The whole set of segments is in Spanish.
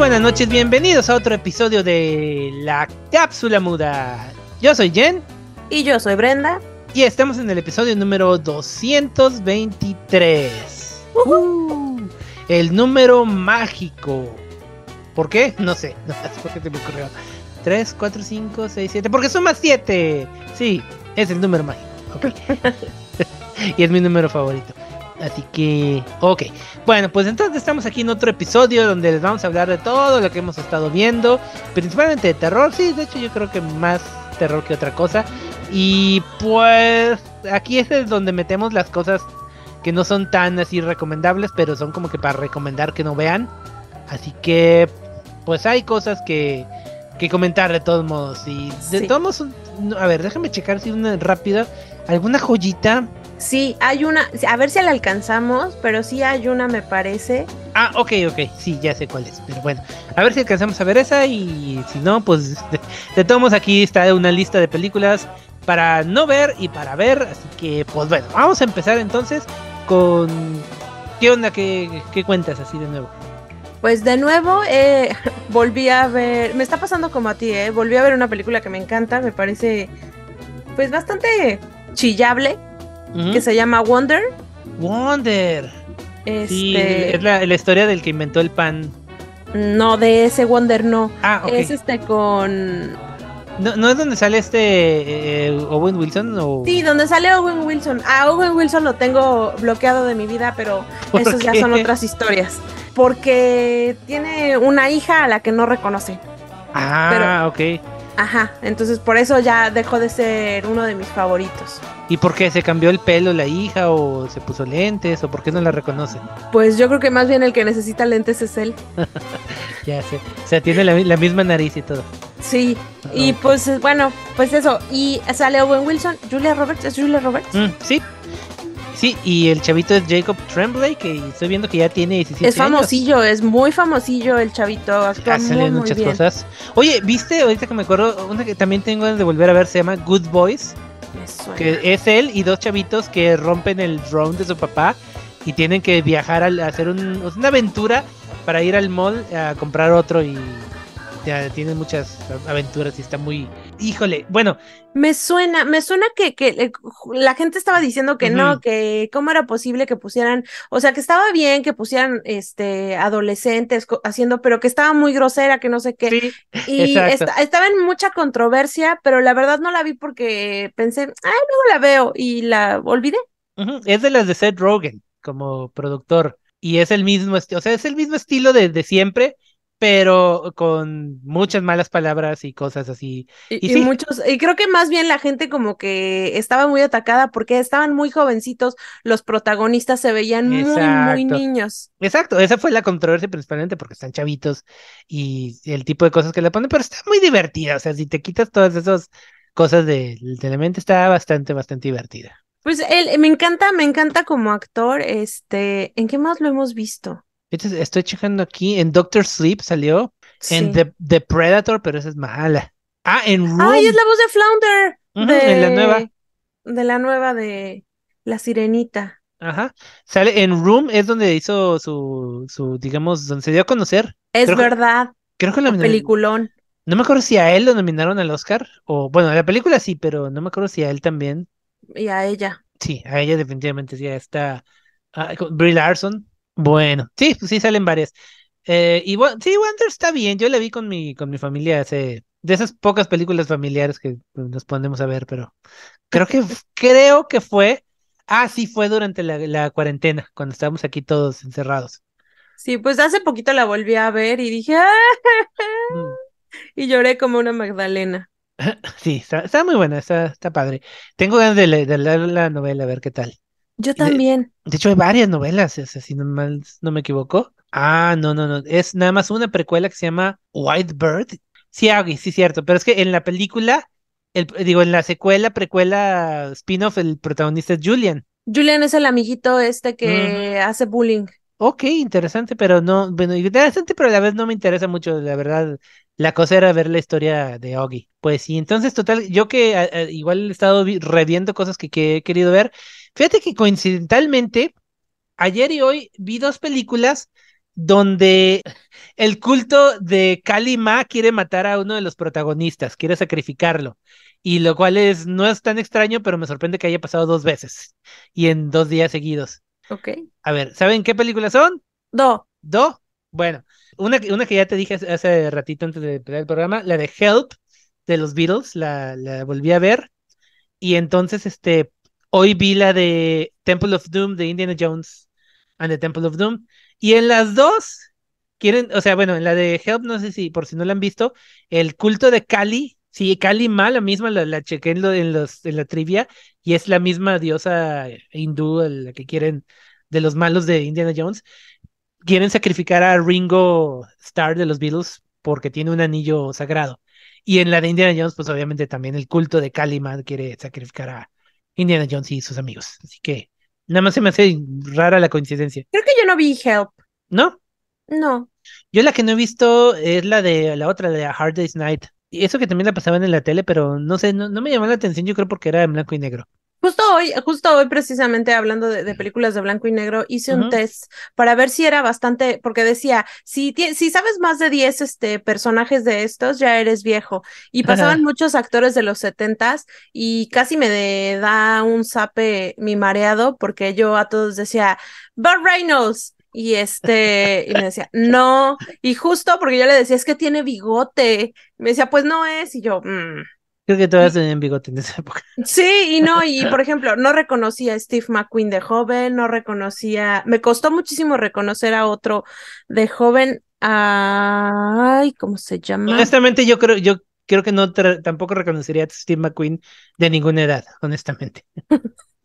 buenas noches, bienvenidos a otro episodio de La Cápsula Muda. Yo soy Jen. Y yo soy Brenda. Y estamos en el episodio número 223. Uh, el número mágico. ¿Por qué? No sé, no sé por qué se me ocurrió. 3, 4, 5, 6, 7. Porque suma 7. Sí, es el número mágico. Okay. y es mi número favorito. Así que, ok. Bueno, pues entonces estamos aquí en otro episodio donde les vamos a hablar de todo lo que hemos estado viendo. Principalmente de terror, sí, de hecho yo creo que más terror que otra cosa. Y pues aquí es donde metemos las cosas que no son tan así recomendables, pero son como que para recomendar que no vean. Así que, pues hay cosas que, que comentar de todos modos. Y de todos modos, a ver, déjame checar si una rápida, alguna joyita Sí, hay una, a ver si la alcanzamos, pero sí hay una, me parece. Ah, ok, ok, sí, ya sé cuál es, pero bueno, a ver si alcanzamos a ver esa y si no, pues de, tomamos aquí está una lista de películas para no ver y para ver, así que pues bueno, vamos a empezar entonces con... ¿Qué onda? ¿Qué, cuentas así de nuevo? Pues de nuevo eh, volví a ver, me está pasando como a ti, eh, volví a ver una película que me encanta, me parece pues bastante chillable, que se llama Wonder. Wonder. Este... Sí, es la, historia del que inventó el pan. No, de ese Wonder no. Ah, Es este con. No, es donde sale este eh, eh, Owen Wilson? Sí, donde sale Owen Wilson. A Owen Wilson lo tengo bloqueado de mi vida, pero esas ya son otras historias. Porque tiene una hija a la que no reconoce. Ah, pero, ok. Ajá, entonces por eso ya dejó de ser uno de mis favoritos. ¿Y por qué se cambió el pelo la hija o se puso lentes o por qué no la reconocen? Pues yo creo que más bien el que necesita lentes es él. ya sé, o sea, tiene la, misma nariz y todo. Sí, y pues bueno, pues eso, y sale Owen Wilson, Julia Roberts, ¿es Julia Roberts? Mm, sí. Sí, y el chavito es Jacob Tremblay, que estoy viendo que ya tiene 17 años. Es famosillo, es muy famosillo el chavito, actúa ah, sí, muchas cosas. Oye, ¿viste? Ahorita que me acuerdo, una que también tengo de volver a ver, se llama Good Boys. Que es él y dos chavitos que rompen el drone de su papá y tienen que viajar a hacer una aventura para ir al mall a comprar otro y ya, tienen muchas aventuras y está muy híjole, bueno. Me suena, me suena que, eh, la gente estaba diciendo que no, que cómo era posible que pusieran, o sea, que estaba bien que pusieran este adolescentes haciendo, pero que estaba muy grosera, que no sé qué. y estaba en mucha controversia, pero la verdad no la vi porque pensé, ay, luego la veo y la olvidé. Es de las de Seth Rogen como productor y es el mismo, o sea, es el mismo estilo de siempre pero con muchas malas palabras y cosas así. Y, muchos, y creo que más bien la gente como que estaba muy atacada porque estaban muy jovencitos, los protagonistas se veían muy, muy niños. Exacto, esa fue la controversia principalmente porque están chavitos y el tipo de cosas que le ponen, pero está muy divertida, o sea, si te quitas todas esas cosas de, de la mente, está bastante, bastante divertida. Pues él, me encanta, me encanta como actor, este, ¿en qué más lo hemos visto? Estoy checando aquí. En Doctor Sleep salió. En The, Predator, pero esa es mala. Ah, en Room. ¡Ay, es la voz de Flounder! de... la nueva. De la nueva de La Sirenita. Ajá. Sale en Room, es donde hizo su, su digamos, donde se dio a conocer. Es verdad. creo que la Peliculón. No me acuerdo si a él lo nominaron al Oscar. O, bueno, a la película sí, pero no me acuerdo si a él también. Y a ella. Sí, a ella definitivamente sí, está. Ah, Brie Larson bueno, sí, pues sí salen varias. Eh, y bueno, sí, Wonder está bien. Yo la vi con mi, con mi familia hace. De esas pocas películas familiares que pues, nos ponemos a ver, pero creo que creo que fue. Ah, sí, fue durante la, cuarentena, cuando estábamos aquí todos encerrados. Sí, pues hace poquito la volví a ver y dije. Ah, mm. Y lloré como una Magdalena. Sí, está, muy buena, está, está padre. Tengo ganas de, leer la novela, a ver qué tal. Yo también. De, hecho, hay varias novelas, si no, mal, no me equivoco. Ah, no, no, no. Es nada más una precuela que se llama White Bird. Sí, Agui, ah, sí, cierto. Pero es que en la película, digo, en la secuela, precuela, spin-off, el protagonista es Julian. Julian es el amiguito este que hace bullying. Ok, interesante, pero no, bueno, interesante, pero a la vez no me interesa mucho, la verdad. La cosa era ver la historia de Augie. Pues sí, entonces, total, yo que eh, eh, igual he estado reviendo cosas que he querido ver, Fíjate que coincidentalmente, ayer y hoy vi dos películas donde el culto de Kalima quiere matar a uno de los protagonistas, quiere sacrificarlo. Y lo cual es, no es tan extraño, pero me sorprende que haya pasado dos veces y en dos días seguidos. Ok. A ver, ¿saben qué películas son? Do. Do. Bueno, una, una que ya te dije hace, ratito antes de empezar el programa, la de Help de los Beatles, la, la volví a ver. Y entonces, este, Hoy vi la de Temple of Doom de Indiana Jones and the Temple of Doom. Y en las dos quieren, o sea, bueno, en la de Help, no sé si por si no la han visto, el culto de Kali. Sí, Kali Ma, la misma, la, la chequé en, los, en la trivia y es la misma diosa hindú, la que quieren de los malos de Indiana Jones. Quieren sacrificar a Ringo Starr de los Beatles porque tiene un anillo sagrado. Y en la de Indiana Jones, pues obviamente también el culto de Kali Ma quiere sacrificar a, Indiana Jones y sus amigos. Así que nada más se me hace rara la coincidencia. Creo que yo no vi Help. ¿No? No. Yo la que no he visto es la de la otra, de Hard Day's Night. eso que también la pasaban en la tele, pero no sé, no, no me llamó la atención, yo creo porque era en blanco y negro. Justo hoy, justo hoy precisamente hablando de, películas de blanco y negro, hice un test para ver si era bastante, porque decía, si, si sabes más de 10 este, personajes de estos, ya eres viejo. Y pasaban muchos actores de los setentas y casi me da un sape mi mareado porque yo a todos decía, Burt Reynolds, y este, y me decía, no, y justo porque yo le decía, es que tiene bigote, me decía, pues no es, y yo, mmm, Creo que todas tenían bigote en esa época. Sí, y no, y por ejemplo, no reconocía a Steve McQueen de joven, no reconocía, me costó muchísimo reconocer a otro de joven, ay, ¿cómo se llama? Honestamente, yo creo, yo creo que no tampoco reconocería a Steve McQueen de ninguna edad, honestamente. yo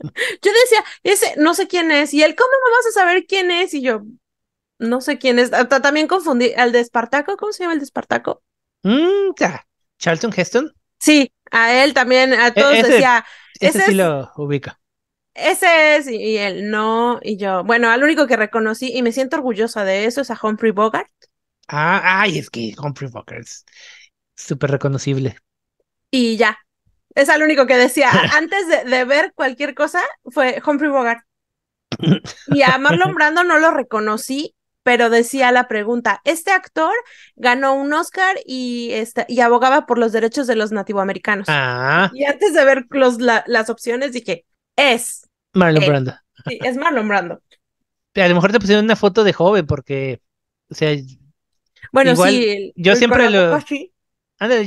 decía, ese no sé quién es, y él, ¿cómo me vas a saber quién es? Y yo, no sé quién es, también confundí al de Espartaco, ¿cómo se llama el de Espartaco? Mm, Charlton Heston. Sí, a él también, a e, todos decía. Ese, sí lo ubica. Ese es, y él no, y yo. Bueno, al único que reconocí y me siento orgullosa de eso es a Humphrey Bogart. Ah, ay, es que Humphrey Bogart es súper reconocible. Y ya. Es al único que decía, antes de, de ver cualquier cosa, fue Humphrey Bogart. Y a Marlon Brando no lo reconocí pero decía la pregunta, este actor ganó un Oscar y, este, y abogaba por los derechos de los nativoamericanos. americanos ah. Y antes de ver los, las opciones dije, es. Marlon eh, Brando. Sí, es Marlon Brando. A lo mejor te pusieron una foto de joven porque, o sea... Bueno, sí. yo siempre lo...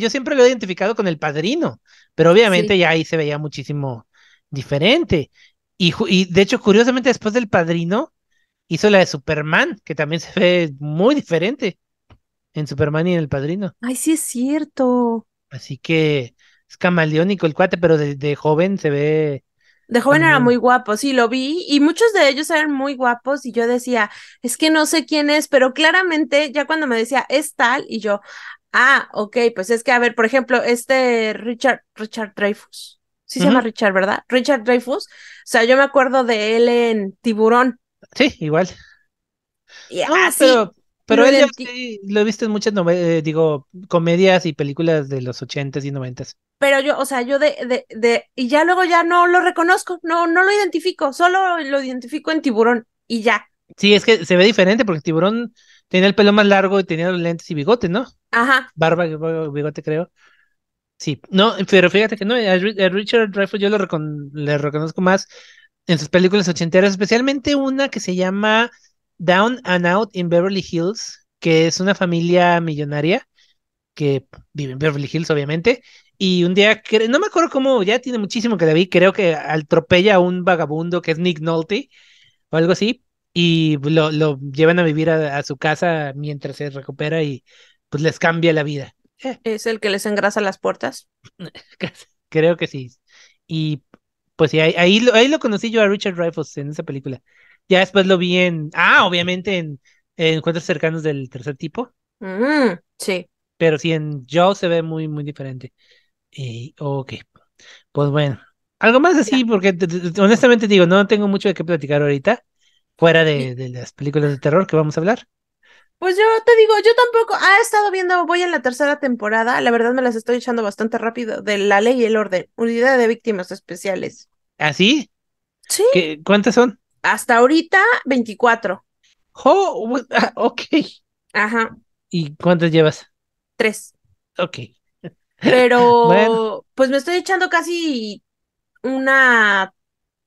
yo siempre lo he identificado con el padrino, pero obviamente ya ahí se veía muchísimo diferente. y de hecho, curiosamente, después del padrino, hizo la de Superman, que también se ve muy diferente en Superman y en El Padrino. Ay, sí es cierto. Así que es camaleónico el cuate, pero de, joven se ve... De joven era muy guapo, sí, lo vi, y muchos de ellos eran muy guapos, y yo decía, es que no sé quién es, pero claramente ya cuando me decía, es tal, y yo, ah, ok, pues es que, a ver, por ejemplo, este Richard, Richard Dreyfus, sí se llama Richard, ¿verdad? Richard Dreyfus, o sea, yo me acuerdo de él en Tiburón, Sí, igual. Ah, pero, él lo he visto en muchas, eh, digo, comedias y películas de los ochentas y noventas. Pero yo, o sea, yo de, de, y ya luego ya no lo reconozco, no, no lo identifico, solo lo identifico en tiburón y ya. Sí, es que se ve diferente porque tiburón tenía el pelo más largo y tenía los lentes y bigote, ¿no? Ajá. Barba, bigote, creo. Sí, no, pero fíjate que no, a Richard Dreyfuss yo lo le reconozco más en sus películas ochenteras, especialmente una que se llama Down and Out in Beverly Hills, que es una familia millonaria que vive en Beverly Hills, obviamente. Y un día, no me acuerdo cómo, ya tiene muchísimo que David creo que atropella a un vagabundo que es Nick Nolte o algo así, y lo, llevan a vivir a, a, su casa mientras se recupera y pues les cambia la vida. ¿Es el que les engrasa las puertas? creo que sí. Y pues sí, ahí, ahí, lo, conocí yo a Richard Rifles en esa película. Ya después lo vi en, ah, obviamente en, Encuentros Cercanos del Tercer Tipo. Mm, sí. Pero sí, en Joe se ve muy, muy diferente. Y ok, pues bueno. Algo más así, porque honestamente digo, no tengo mucho de qué platicar ahorita, fuera de las películas de terror que vamos a hablar. Pues yo te digo, yo tampoco. Ah, he estado viendo, voy en la tercera temporada. La verdad me las estoy echando bastante rápido. De La Ley y el Orden, Unidad de Víctimas Especiales. ¿Ah, sí? Sí. ¿Cuántas son? Hasta ahorita, 24. Oh, ah, ok. Ajá. ¿Y cuántas llevas? Tres. Ok. Pero, pues me estoy echando casi una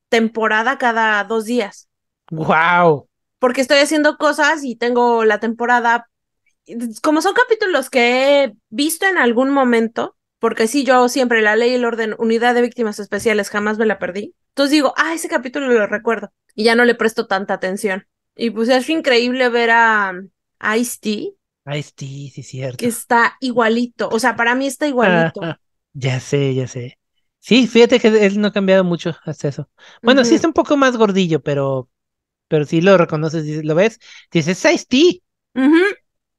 temporada cada dos días. ¡Wow! porque estoy haciendo cosas y tengo la temporada, como son capítulos que he visto en algún momento, porque sí, yo siempre la ley y el orden, unidad de víctimas especiales, jamás me la perdí. Entonces digo, ah, ese capítulo lo recuerdo y ya no le presto tanta atención. Y pues es increíble ver a, Ice-T. Ice-T, sí, cierto. Que está igualito, o sea, para mí está igualito. Ah, ya sé, ya sé. Sí, fíjate que él no ha cambiado mucho hasta eso. Bueno, sí está un poco más gordillo, pero pero si lo reconoces, lo ves, dices Ice T.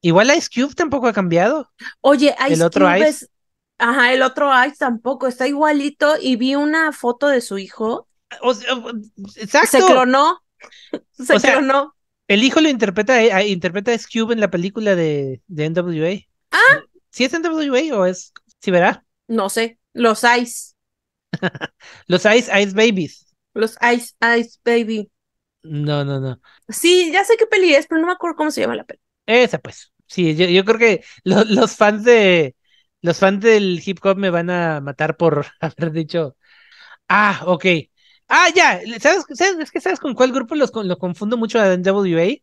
Igual Ice Cube tampoco ha cambiado. Oye, Ice el otro Cube Es... Ajá, el otro Ice tampoco, está igualito y vi una foto de su hijo. exacto. Se cronó. Se o El hijo lo interpreta, eh, eh, interpreta a Ice Cube en la película de, NWA. ¿Ah? ¿Sí es NWA o es si sí, No sé. Los Ice. Los Ice Ice Babies. Los Ice Ice Baby. No, no, no. Sí, ya sé qué peli es, pero no me acuerdo cómo se llama la peli. Esa, pues. Sí, yo, creo que los fans de. Los fans del hip hop me van a matar por haber dicho. Ah, ok. Ah, ya. ¿Sabes, es que sabes con cuál grupo lo confundo mucho a NWA?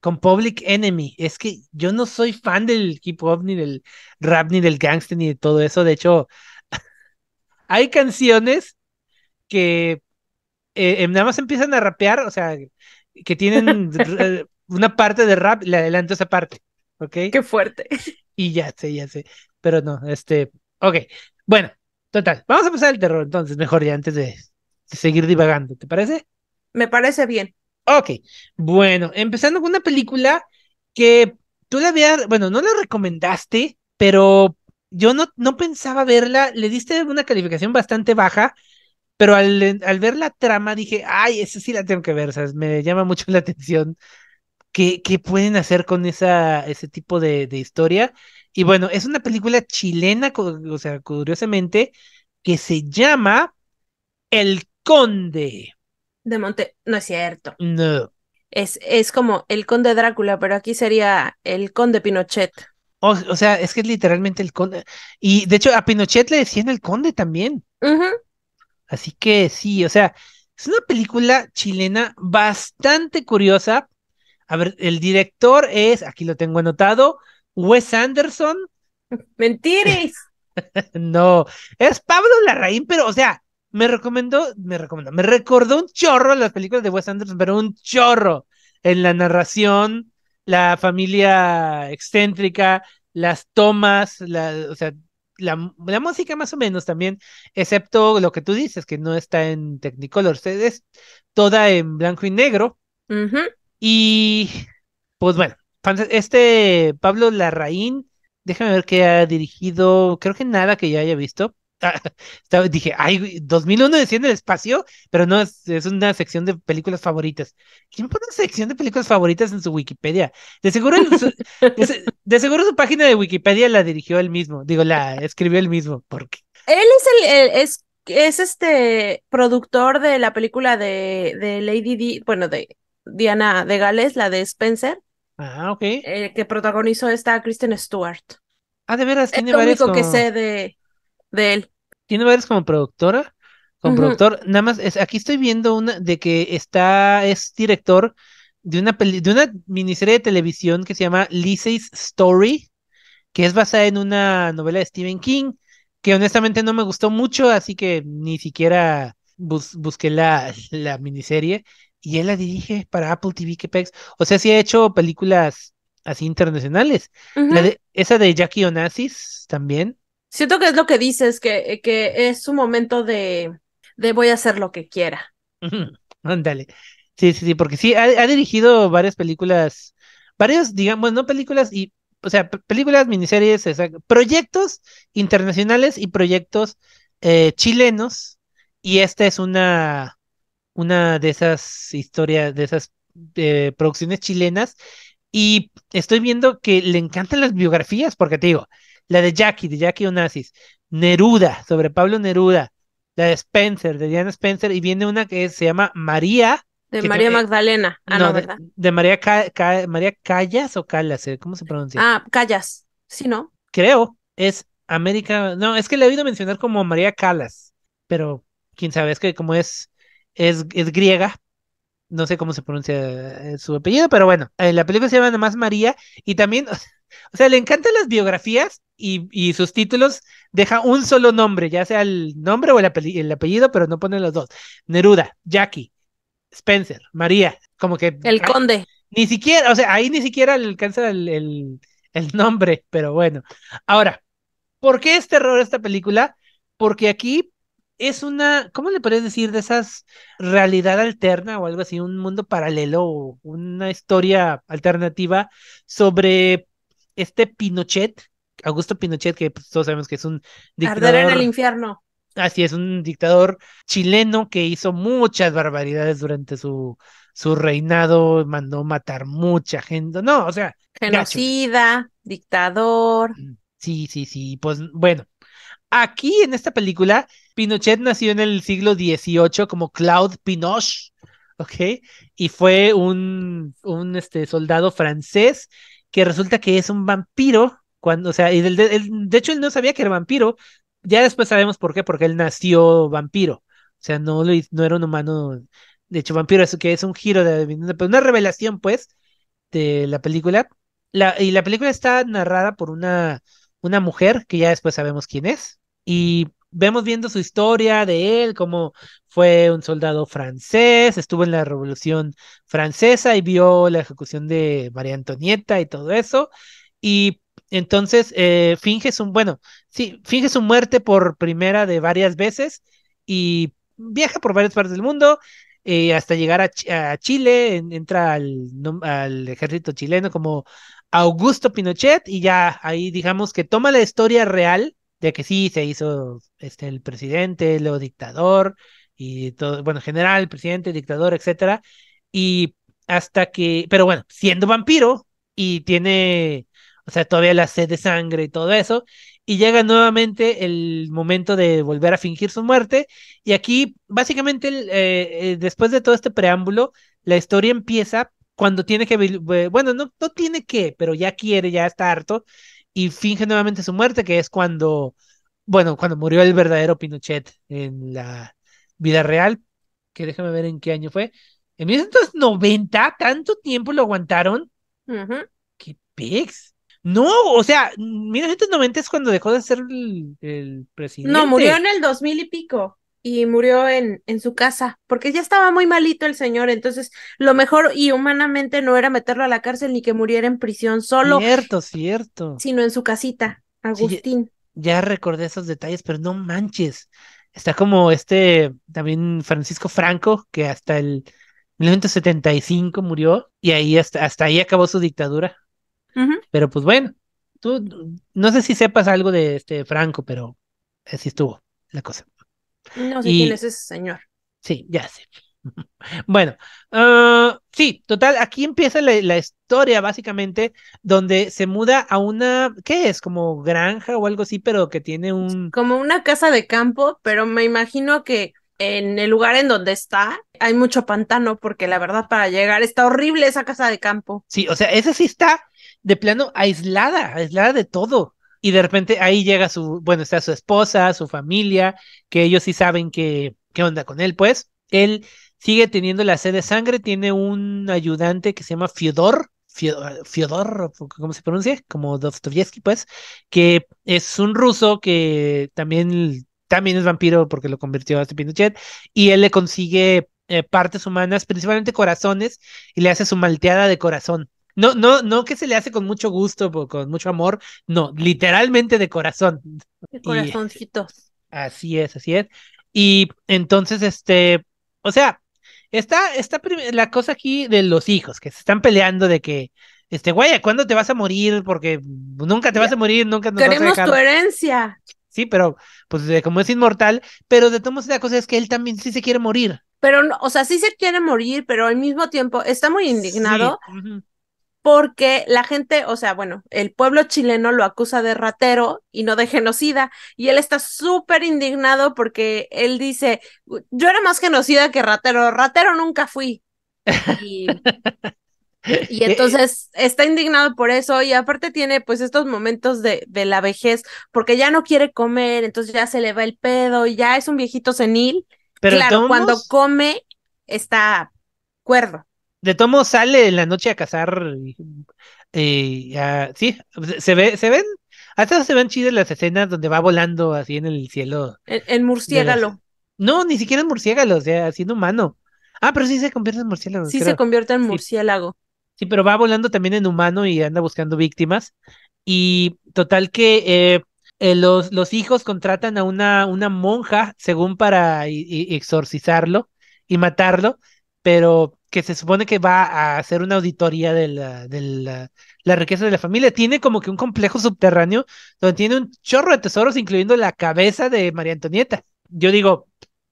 Con Public Enemy. Es que yo no soy fan del hip hop, ni del rap, ni del gangster, ni de todo eso. De hecho, hay canciones que eh, eh, nada más empiezan a rapear, o sea, que tienen eh, una parte de rap, le adelanto esa parte, ¿ok? Qué fuerte. Y ya sé, ya sé, pero no, este, ok, bueno, total, vamos a pasar al terror entonces, mejor ya antes de, seguir divagando, ¿te parece? Me parece bien. Ok, bueno, empezando con una película que tú la habías, bueno, no la recomendaste, pero yo no, no pensaba verla, le diste una calificación bastante baja, pero al, al, ver la trama dije, ay, esa sí la tengo que ver, ¿sabes? me llama mucho la atención qué, qué pueden hacer con esa, ese tipo de, historia. Y bueno, es una película chilena, o sea, curiosamente, que se llama El Conde. De Monte, no es cierto. No. Es, es como el Conde Drácula, pero aquí sería el Conde Pinochet. O, sea, es que es literalmente el Conde. Y de hecho, a Pinochet le decían el Conde también. Ajá. Así que sí, o sea, es una película chilena bastante curiosa. A ver, el director es, aquí lo tengo anotado, Wes Anderson. Mentires. no, es Pablo Larraín, pero o sea, me recomendó, me recomendó, me recordó un chorro las películas de Wes Anderson, pero un chorro en la narración, la familia excéntrica, las tomas, la, o sea, la, música más o menos también, excepto lo que tú dices, que no está en Technicolor, es toda en blanco y negro. Y pues bueno, este Pablo Larraín, déjame ver que ha dirigido, creo que nada que ya haya visto dije, ay, 2001 en el espacio, pero no, es, una sección de películas favoritas. ¿Quién pone una sección de películas favoritas en su Wikipedia? De seguro, de, seguro su página de Wikipedia la dirigió él mismo, digo, la escribió él mismo, porque... Él es el, es, es este productor de la película de, Lady bueno, de Diana de Gales, la de Spencer. Ah, eh, que protagonizó esta Kristen Stewart. Ah, de veras, es lo único que sé de, de él tiene varias como productora, como productor. Nada más, es, aquí estoy viendo una de que está, es director de una, de una miniserie de televisión que se llama Lisas Story, que es basada en una novela de Stephen King, que honestamente no me gustó mucho, así que ni siquiera busqué la, la miniserie. Y él la dirige para Apple TV, que O sea, sí ha hecho películas así internacionales. la esa de Jackie Onassis también. Siento que es lo que dices, que, que es un momento de, voy a hacer lo que quiera. Ándale. Sí, sí, sí, porque sí, ha, dirigido varias películas, varios, digamos, no películas, y, o sea, películas, miniseries, proyectos internacionales y proyectos eh, chilenos, y esta es una, una de esas historias, de esas eh, producciones chilenas, y estoy viendo que le encantan las biografías, porque te digo, la de Jackie, de Jackie Onassis, Neruda, sobre Pablo Neruda, la de Spencer, de Diana Spencer, y viene una que se llama María. De María Magdalena. Ah, no, ¿verdad? De, María, María Callas o Callas, eh, ¿cómo se pronuncia? Ah, Callas, sí, ¿no? Creo, es América, no, es que le he oído mencionar como María Callas, pero quién sabe, es que como es, es, es griega, no sé cómo se pronuncia eh, su apellido, pero bueno, en eh, la película se llama nada más María y también, o sea, le encantan las biografías y, sus títulos deja un solo nombre, ya sea el nombre o el, apellido, pero no pone los dos. Neruda, Jackie, Spencer, María, como que... El conde. Ni siquiera, o sea, ahí ni siquiera le alcanza el, el nombre, pero bueno. Ahora, ¿por qué es terror esta película? Porque aquí es una, ¿cómo le puedes decir? De esas realidad alterna o algo así, un mundo paralelo, o una historia alternativa sobre este Pinochet Augusto Pinochet, que pues, todos sabemos que es un dictador. en el infierno. Así es, un dictador chileno que hizo muchas barbaridades durante su, su reinado, mandó matar mucha gente. No, o sea. Genocida, dictador. Mm, sí, sí, sí. Pues bueno, aquí en esta película, Pinochet nació en el siglo XVIII como Claude Pinochet, ¿ok? Y fue un, un este, soldado francés que resulta que es un vampiro o sea, y de hecho él no sabía que era vampiro. Ya después sabemos por qué, porque él nació vampiro. O sea, no, no era un humano. De hecho, vampiro es que es un giro de pues, una revelación, pues, de la película. La, y la película está narrada por una, una mujer que ya después sabemos quién es. Y vemos viendo su historia de él, cómo fue un soldado francés, estuvo en la Revolución Francesa y vio la ejecución de María Antonieta y todo eso. Y entonces, eh, finge su, bueno, sí, finge su muerte por primera de varias veces y viaja por varias partes del mundo eh, hasta llegar a, Chile, entra al, ejército chileno como Augusto Pinochet y ya ahí digamos que toma la historia real de que sí, se hizo este, el presidente, lo dictador y todo, bueno, general, presidente, dictador, etcétera, y hasta que, pero bueno, siendo vampiro y tiene o sea, todavía la sed de sangre y todo eso, y llega nuevamente el momento de volver a fingir su muerte, y aquí básicamente eh, eh, después de todo este preámbulo, la historia empieza cuando tiene que, bueno, no, no tiene que, pero ya quiere, ya está harto, y finge nuevamente su muerte, que es cuando, bueno, cuando murió el verdadero Pinochet en la vida real, que déjame ver en qué año fue. En 1990, tanto tiempo lo aguantaron. Ajá. ¡Qué pigs no, o sea, 1990 es cuando dejó de ser el, presidente. No, murió en el 2000 y pico y murió en, en su casa, porque ya estaba muy malito el señor, entonces lo mejor y humanamente no era meterlo a la cárcel ni que muriera en prisión solo. Cierto, cierto. Sino en su casita, Agustín. ya, recordé esos detalles, pero no manches. Está como este también Francisco Franco, que hasta el 1975 murió y ahí hasta, hasta ahí acabó su dictadura. Pero pues bueno, tú no sé si sepas algo de este Franco, pero así estuvo la cosa. No sé quién es ese señor. Sí, ya sé. Bueno, ah, sí, total, aquí empieza la, la, historia básicamente donde se muda a una, ¿qué es? Como granja o algo así, pero que tiene un... Como una casa de campo, pero me imagino que en el lugar en donde está hay mucho pantano porque la verdad para llegar está horrible esa casa de campo. Sí, o sea, esa sí está de plano aislada, aislada de todo. Y de repente ahí llega su, bueno, está su esposa, su familia, que ellos sí saben que, qué onda con él, pues. Él sigue teniendo la sed de sangre, tiene un ayudante que se llama Fiodor, Fiodor, ¿cómo se pronuncia? Como Dostoyevsky, pues, que es un ruso que también, también es vampiro porque lo convirtió a este Pinochet, y él le consigue eh, partes humanas, principalmente corazones, y le hace su malteada de corazón. No, no, no que se le hace con mucho gusto, con mucho amor, no, literalmente de corazón. De corazoncitos. así es, así es. Y entonces, este, o sea, está, está la cosa aquí de los hijos, que se están peleando de que, este, güey, ¿cuándo te vas a morir? Porque nunca te vas a morir, nunca nos Queremos vas a tu herencia. Sí, pero pues como es inmortal, pero de todos modos la cosa es que él también sí se quiere morir. Pero, o sea, sí se quiere morir, pero al mismo tiempo está muy indignado sí porque la gente, o sea, bueno, el pueblo chileno lo acusa de ratero y no de genocida, y él está súper indignado porque él dice, yo era más genocida que ratero, ratero nunca fui. Y, entonces está indignado por eso y aparte tiene pues estos momentos de, de la vejez, porque ya no quiere comer, entonces ya se le va el pedo, y ya es un viejito senil. Pero claro, cuando come está cuerdo. De tomo sale en la noche a cazar. y sí, se, ve, se ven. Hasta se ven chidas las escenas donde va volando así en el cielo. En, murciélago. No, ni siquiera en murciélago, o sea, así humano. Ah, pero sí se convierte en murciélago. Sí se convierte en murciélago. Sí. pero va volando también en humano y anda buscando víctimas. Y total que eh, eh, los, los hijos contratan a una, una monja, según para exorcizarlo y matarlo pero que se supone que va a hacer una auditoría de la, de la, riqueza de la familia. Tiene como que un complejo subterráneo donde tiene un chorro de tesoros, incluyendo la cabeza de María Antonieta. Yo digo,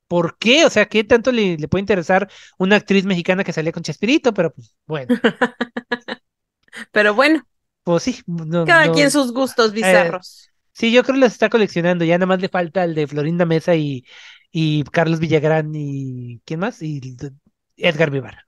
¿por qué? O sea, ¿qué tanto le, puede interesar una actriz mexicana que salía con Chespirito? Pero pues, bueno. pero bueno. Pues sí. Cada quien sus gustos eh, bizarros. sí, yo creo que las está coleccionando. Ya nada más le falta el de Florinda Mesa y, y Carlos Villagrán y ¿quién más? Y Edgar Vivar.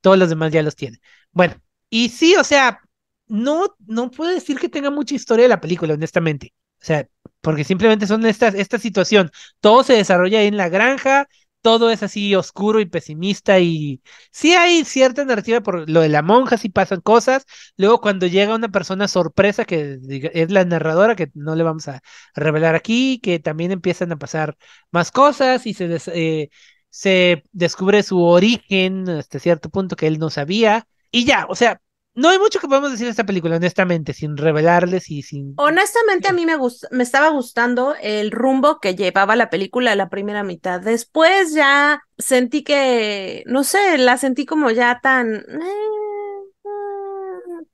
Todos los demás ya los tiene. Bueno, y sí, o sea, no, no puedo decir que tenga mucha historia de la película, honestamente. O sea, porque simplemente son estas, esta situación. Todo se desarrolla ahí en la granja, todo es así oscuro y pesimista y sí hay cierta narrativa por lo de la monja, sí pasan cosas. Luego cuando llega una persona sorpresa que es la narradora que no le vamos a revelar aquí, que también empiezan a pasar más cosas y se des, eh, se descubre su origen hasta cierto punto que él no sabía. Y ya, o sea, no hay mucho que podemos decir de esta película, honestamente, sin revelarles y sin... Honestamente a mí me, me estaba gustando el rumbo que llevaba la película la primera mitad. Después ya sentí que, no sé, la sentí como ya tan... Eh,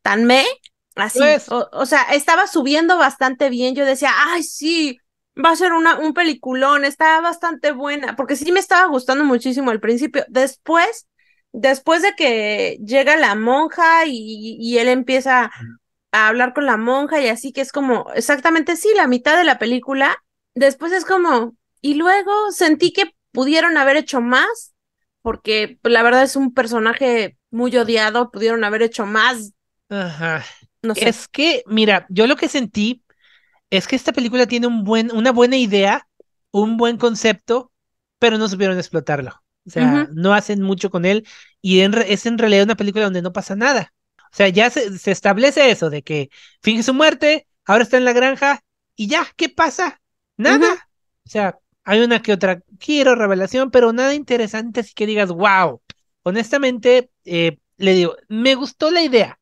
tan me. Así. Pues o sea, estaba subiendo bastante bien. Yo decía, ay, sí, va a ser una, un peliculón, está bastante buena, porque sí me estaba gustando muchísimo al principio. Después, después de que llega la monja y, y él empieza a hablar con la monja y así que es como, exactamente sí, la mitad de la película, después es como, y luego sentí que pudieron haber hecho más, porque la verdad es un personaje muy odiado, pudieron haber hecho más. Ajá. No sé. Es que, mira, yo lo que sentí es que esta película tiene una buena idea, un buen concepto, pero no supieron explotarlo. O sea, no hacen mucho con él y es en realidad una película donde no pasa nada. O sea, ya se, establece eso de que finge su muerte, ahora está en la granja y ya, ¿qué pasa? Nada. O sea, hay una que otra quiero revelación, pero nada interesante así que digas, wow. Honestamente, eh, le digo, me gustó la idea,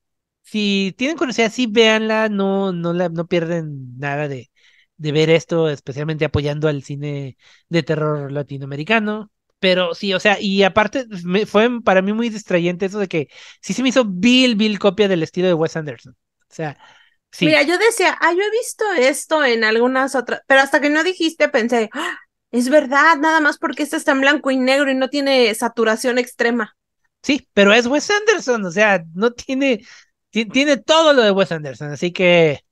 si tienen conocida, sí véanla, no, no, la, no pierden nada de, ver esto, especialmente apoyando al cine de terror latinoamericano. Pero sí, o sea, y aparte fue para mí muy distrayente eso de que sí se me hizo vil, vil copia del estilo de Wes Anderson. O sea, sí. Mira, yo decía, ah, yo he visto esto en algunas otras, pero hasta que no dijiste pensé, ¡Ah! es verdad, nada más porque este está en blanco y negro y no tiene saturación extrema. Sí, pero es Wes Anderson, o sea, no tiene, tiene todo lo de Wes Anderson, así que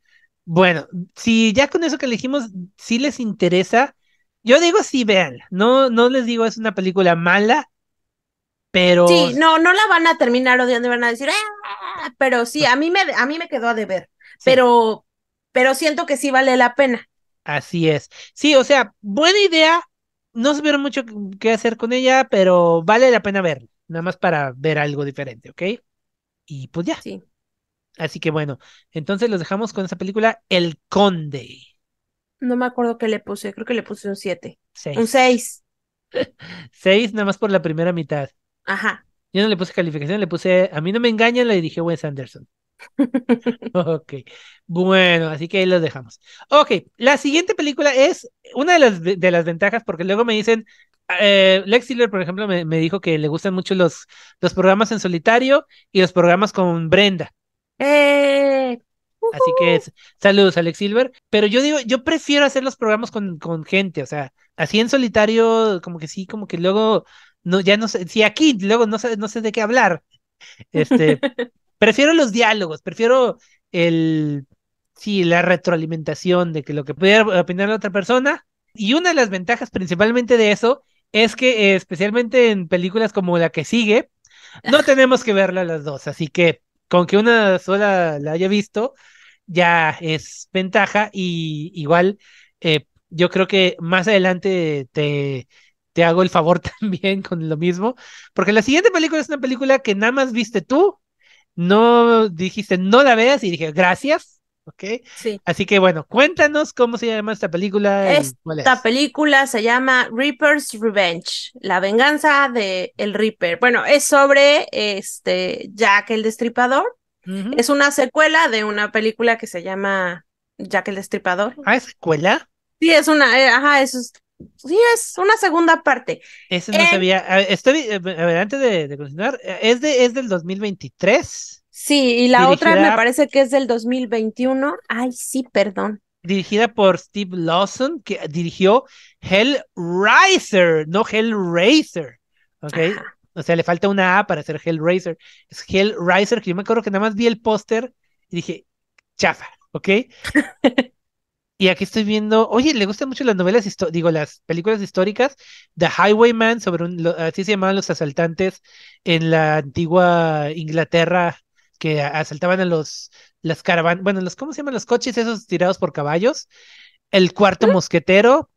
bueno, si ya con eso que elegimos, si les interesa, yo digo sí, vean, no, no les digo es una película mala, pero... Sí, no, no la van a terminar odiando, van a decir, ah", pero sí, a mí me, a mí me quedó a deber, pero, pero siento que sí vale la pena. Así es. Sí, o sea, buena idea, no supieron mucho qué hacer con ella, pero vale la pena verla, nada más para ver algo diferente, ¿ok? Y pues ya. Sí. Así que bueno, entonces los dejamos con esa película, El Conde. No me acuerdo qué le puse, creo que le puse un 7. Un 6. 6 nada más por la primera mitad. Ajá. Yo no le puse calificación, le puse, a mí no me engañan, le dije Wes Anderson. ok, bueno, así que ahí los dejamos. Ok, la siguiente película es una de las, de las ventajas, porque luego me dicen, eh, Lex por ejemplo, me, dijo que le gustan mucho los, los programas en solitario y los programas con Brenda. Eh, así que saludos, Alex Silver. Pero yo digo, yo prefiero hacer los programas con, con gente, o sea, así en solitario, como que sí, como que luego, no, ya no sé, si aquí luego no sé, no sé de qué hablar. Este, prefiero los diálogos, prefiero el, sí, la retroalimentación de que lo que pudiera opinar la otra persona. Y una de las ventajas principalmente de eso es que, especialmente en películas como la que sigue, no tenemos que verla las dos, así que con que una sola la haya visto, ya es ventaja y igual eh, yo creo que más adelante te, te hago el favor también con lo mismo, porque la siguiente película es una película que nada más viste tú, no dijiste no la veas y dije gracias ¿ok? Sí. Así que bueno, cuéntanos cómo se llama esta película. Esta película se llama Reaper's Revenge, la venganza de el Reaper. Bueno, es sobre este Jack el Destripador. Es una secuela de una película que se llama Jack el Destripador. Ah, ¿es secuela? Sí, es una, eh, ajá, eso es, sí, es una segunda parte. Eso no sabía. estoy, eh, antes de, continuar, eh, ¿es, de, ¿es del 2023? Sí, y la otra me parece que es del 2021. Ay, sí, perdón. Dirigida por Steve Lawson, que dirigió Hell Riser, no Hellraiser. ¿Ok? O sea, le falta una A para hacer Hellraiser. Es Hell Riser, que yo me acuerdo que nada más vi el póster y dije, chafa, ¿ok? y aquí estoy viendo, oye, le gustan mucho las novelas, digo, las películas históricas, The Highwayman, sobre un, así se llamaban los asaltantes en la antigua Inglaterra que asaltaban a los las caravanas, bueno, los, ¿cómo se llaman los coches esos tirados por caballos? El cuarto mosquetero,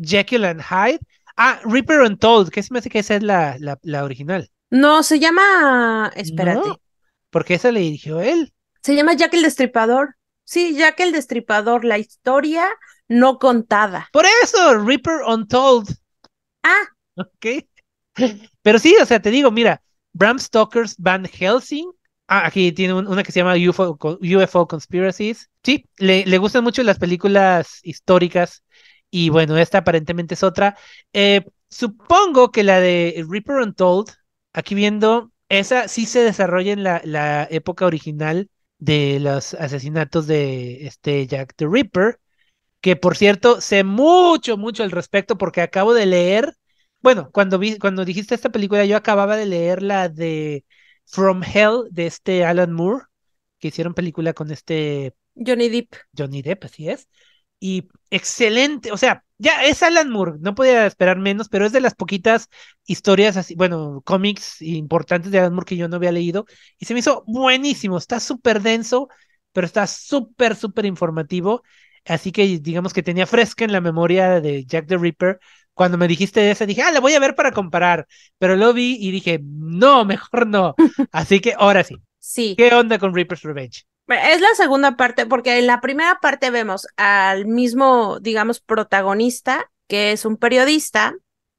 Jekyll and Hyde. Ah, Reaper Untold, que se me hace que esa es la, la, original. No, se llama. Espérate. porque esa le dirigió él. Se llama Jack el Destripador. Sí, Jack el Destripador, la historia no contada. Por eso, Reaper Untold. Ah. Ok. Pero sí, o sea, te digo, mira, Bram Stoker's Van Helsing Ah, aquí tiene una que se llama UFO, Conspiracies. Sí, le, le, gustan mucho las películas históricas. Y bueno, esta aparentemente es otra. Eh, supongo que la de Reaper Untold, aquí viendo, esa sí se desarrolla en la, la época original de los asesinatos de este Jack the Ripper. Que por cierto, sé mucho, mucho al respecto porque acabo de leer. Bueno, cuando vi, cuando dijiste esta película, yo acababa de leer la de From Hell de este Alan Moore, que hicieron película con este... Johnny Depp. Johnny Depp, así es. Y excelente, o sea, ya es Alan Moore, no podía esperar menos, pero es de las poquitas historias así, bueno, cómics importantes de Alan Moore que yo no había leído. Y se me hizo buenísimo, está súper denso, pero está súper, súper informativo. Así que digamos que tenía fresca en la memoria de Jack the Ripper cuando me dijiste esa, dije, ah, la voy a ver para comparar. Pero lo vi y dije, no, mejor no. Así que ahora sí. Sí. ¿Qué onda con Reaper's Revenge? Es la segunda parte, porque en la primera parte vemos al mismo, digamos, protagonista, que es un periodista.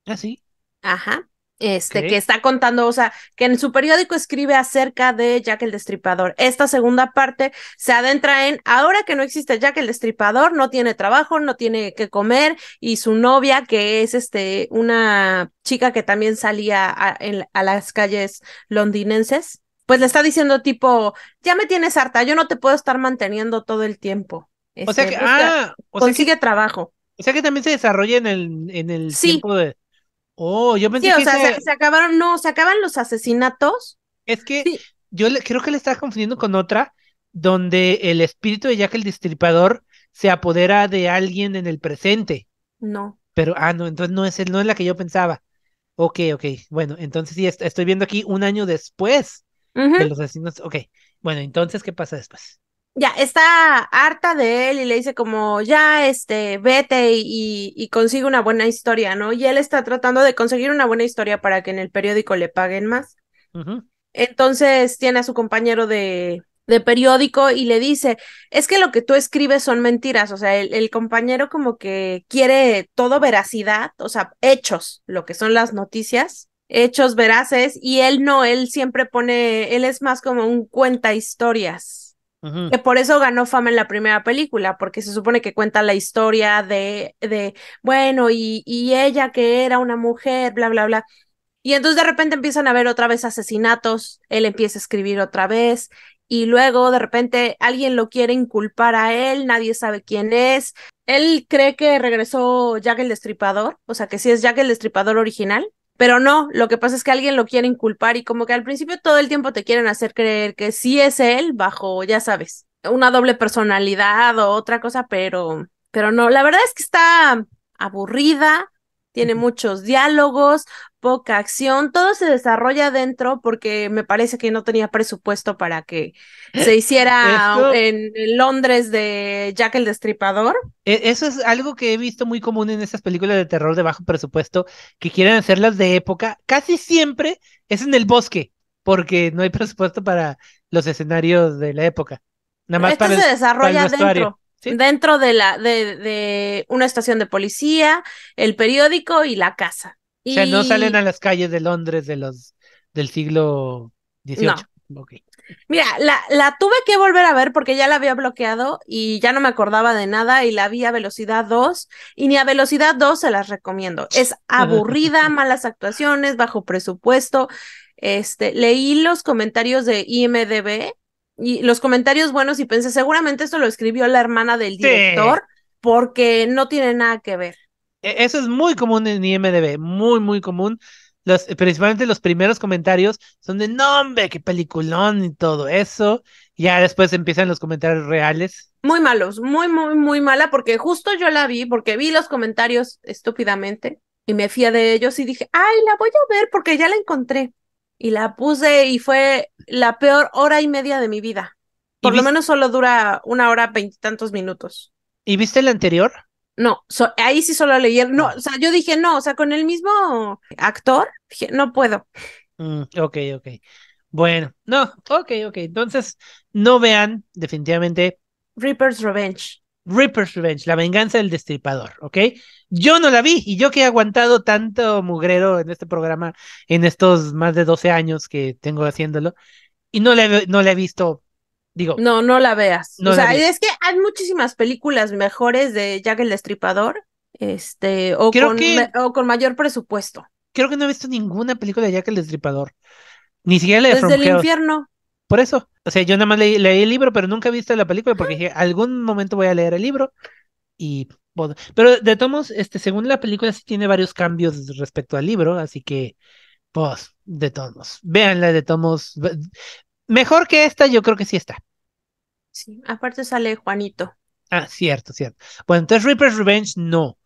Ah, sí. Ajá este, que está contando, o sea, que en su periódico escribe acerca de Jack el Destripador. Esta segunda parte se adentra en, ahora que no existe Jack el Destripador, no tiene trabajo, no tiene que comer, y su novia, que es este, una chica que también salía a, las calles londinenses, pues le está diciendo tipo, ya me tienes harta, yo no te puedo estar manteniendo todo el tiempo. o sea este, ah, que, consigue trabajo. O sea que también se desarrolla en el, en el tiempo de Oh, yo pensé sí, o sea, se, acabaron, no, se acaban los asesinatos. Es que yo creo que le estaba confundiendo con otra, donde el espíritu de Jack el Destripador se apodera de alguien en el presente. No. Pero, ah, no, entonces no es, no es la que yo pensaba. Ok, ok, bueno, entonces sí, estoy viendo aquí un año después de los asesinos. Ok, bueno, entonces, ¿qué pasa después? ya está harta de él y le dice como, ya, este, vete y, y, consigue una buena historia, ¿no? Y él está tratando de conseguir una buena historia para que en el periódico le paguen más. Entonces tiene a su compañero de, de, periódico y le dice, es que lo que tú escribes son mentiras, o sea, el, el compañero como que quiere todo veracidad, o sea, hechos, lo que son las noticias hechos veraces y él no, él siempre pone, él es más como un cuenta historias. Que por eso ganó fama en la primera película, porque se supone que cuenta la historia de, de bueno, y, ella que era una mujer, bla, bla, bla. Y entonces de repente empiezan a haber otra vez asesinatos, él empieza a escribir otra vez, y luego de repente alguien lo quiere inculpar a él, nadie sabe quién es. Él cree que regresó Jack el Destripador, o sea que sí es Jack el Destripador original, pero no, lo que pasa es que alguien lo quiere inculpar y como que al principio todo el tiempo te quieren hacer creer que sí es él bajo, ya sabes, una doble personalidad o otra cosa, pero, pero no, la verdad es que está aburrida, tiene muchos diálogos, poca acción, todo se desarrolla dentro porque me parece que no tenía presupuesto para que se hiciera en, Londres de Jack el Destripador. E-, eso es algo que he visto muy común en esas películas de terror de bajo presupuesto que quieren hacerlas de época, casi siempre es en el bosque porque no hay presupuesto para los escenarios de la época. Nada más Esto se desarrolla dentro. Dentro de, la, de, de, una estación de policía, el periódico y la casa. O sea, no salen a las calles de Londres de los, del siglo XVIII. Mira, la, la tuve que volver a ver porque ya la había bloqueado y ya no me acordaba de nada y la vi a velocidad 2 y ni a velocidad 2 se las recomiendo. Es aburrida, malas actuaciones, bajo presupuesto. Este, leí los comentarios de IMDB y los comentarios buenos y pensé, seguramente esto lo escribió la hermana del director porque no tiene nada que ver. E, eso es muy común en IMDB, muy, muy común. Los, principalmente los primeros comentarios son de ¡Nombre, qué peliculón y todo eso. Ya después empiezan los comentarios reales. Muy malos, muy, muy, muy mala, porque justo yo la vi, porque vi los comentarios estúpidamente y me fía de ellos y dije, ay, la voy a ver porque ya la encontré. Y la puse y fue la peor hora y media de mi vida. Por lo menos solo dura una hora veintitantos minutos. ¿Y viste el anterior? No, ahí sí solo leí No, ah. o sea, yo dije no, o sea, con el mismo actor, dije, no puedo. Mm, ok, ok. Bueno, no, ok, ok. Entonces, no vean definitivamente Reaper's Revenge. Reaper's Revenge, la venganza del destripador, ¿ok? Yo no la vi y yo que he aguantado tanto mugrero en este programa en estos más de 12 años que tengo haciéndolo y no la, no he visto, digo. No, no la veas. o sea, es que hay muchísimas películas mejores de Jack el Destripador, este, o, con, mayor presupuesto. Creo que no he visto ninguna película de Jack el Destripador. Ni siquiera la Desde el infierno por eso. O sea, yo nada más leí, el libro, pero nunca he visto la película porque dije, algún momento voy a leer el libro y bueno, pero de todos este, según la película sí tiene varios cambios respecto al libro, así que, pues, de todos véanla de todos mejor que esta, yo creo que sí está. Sí, aparte sale Juanito. Ah, cierto, cierto. Bueno, entonces Reaper's Revenge no.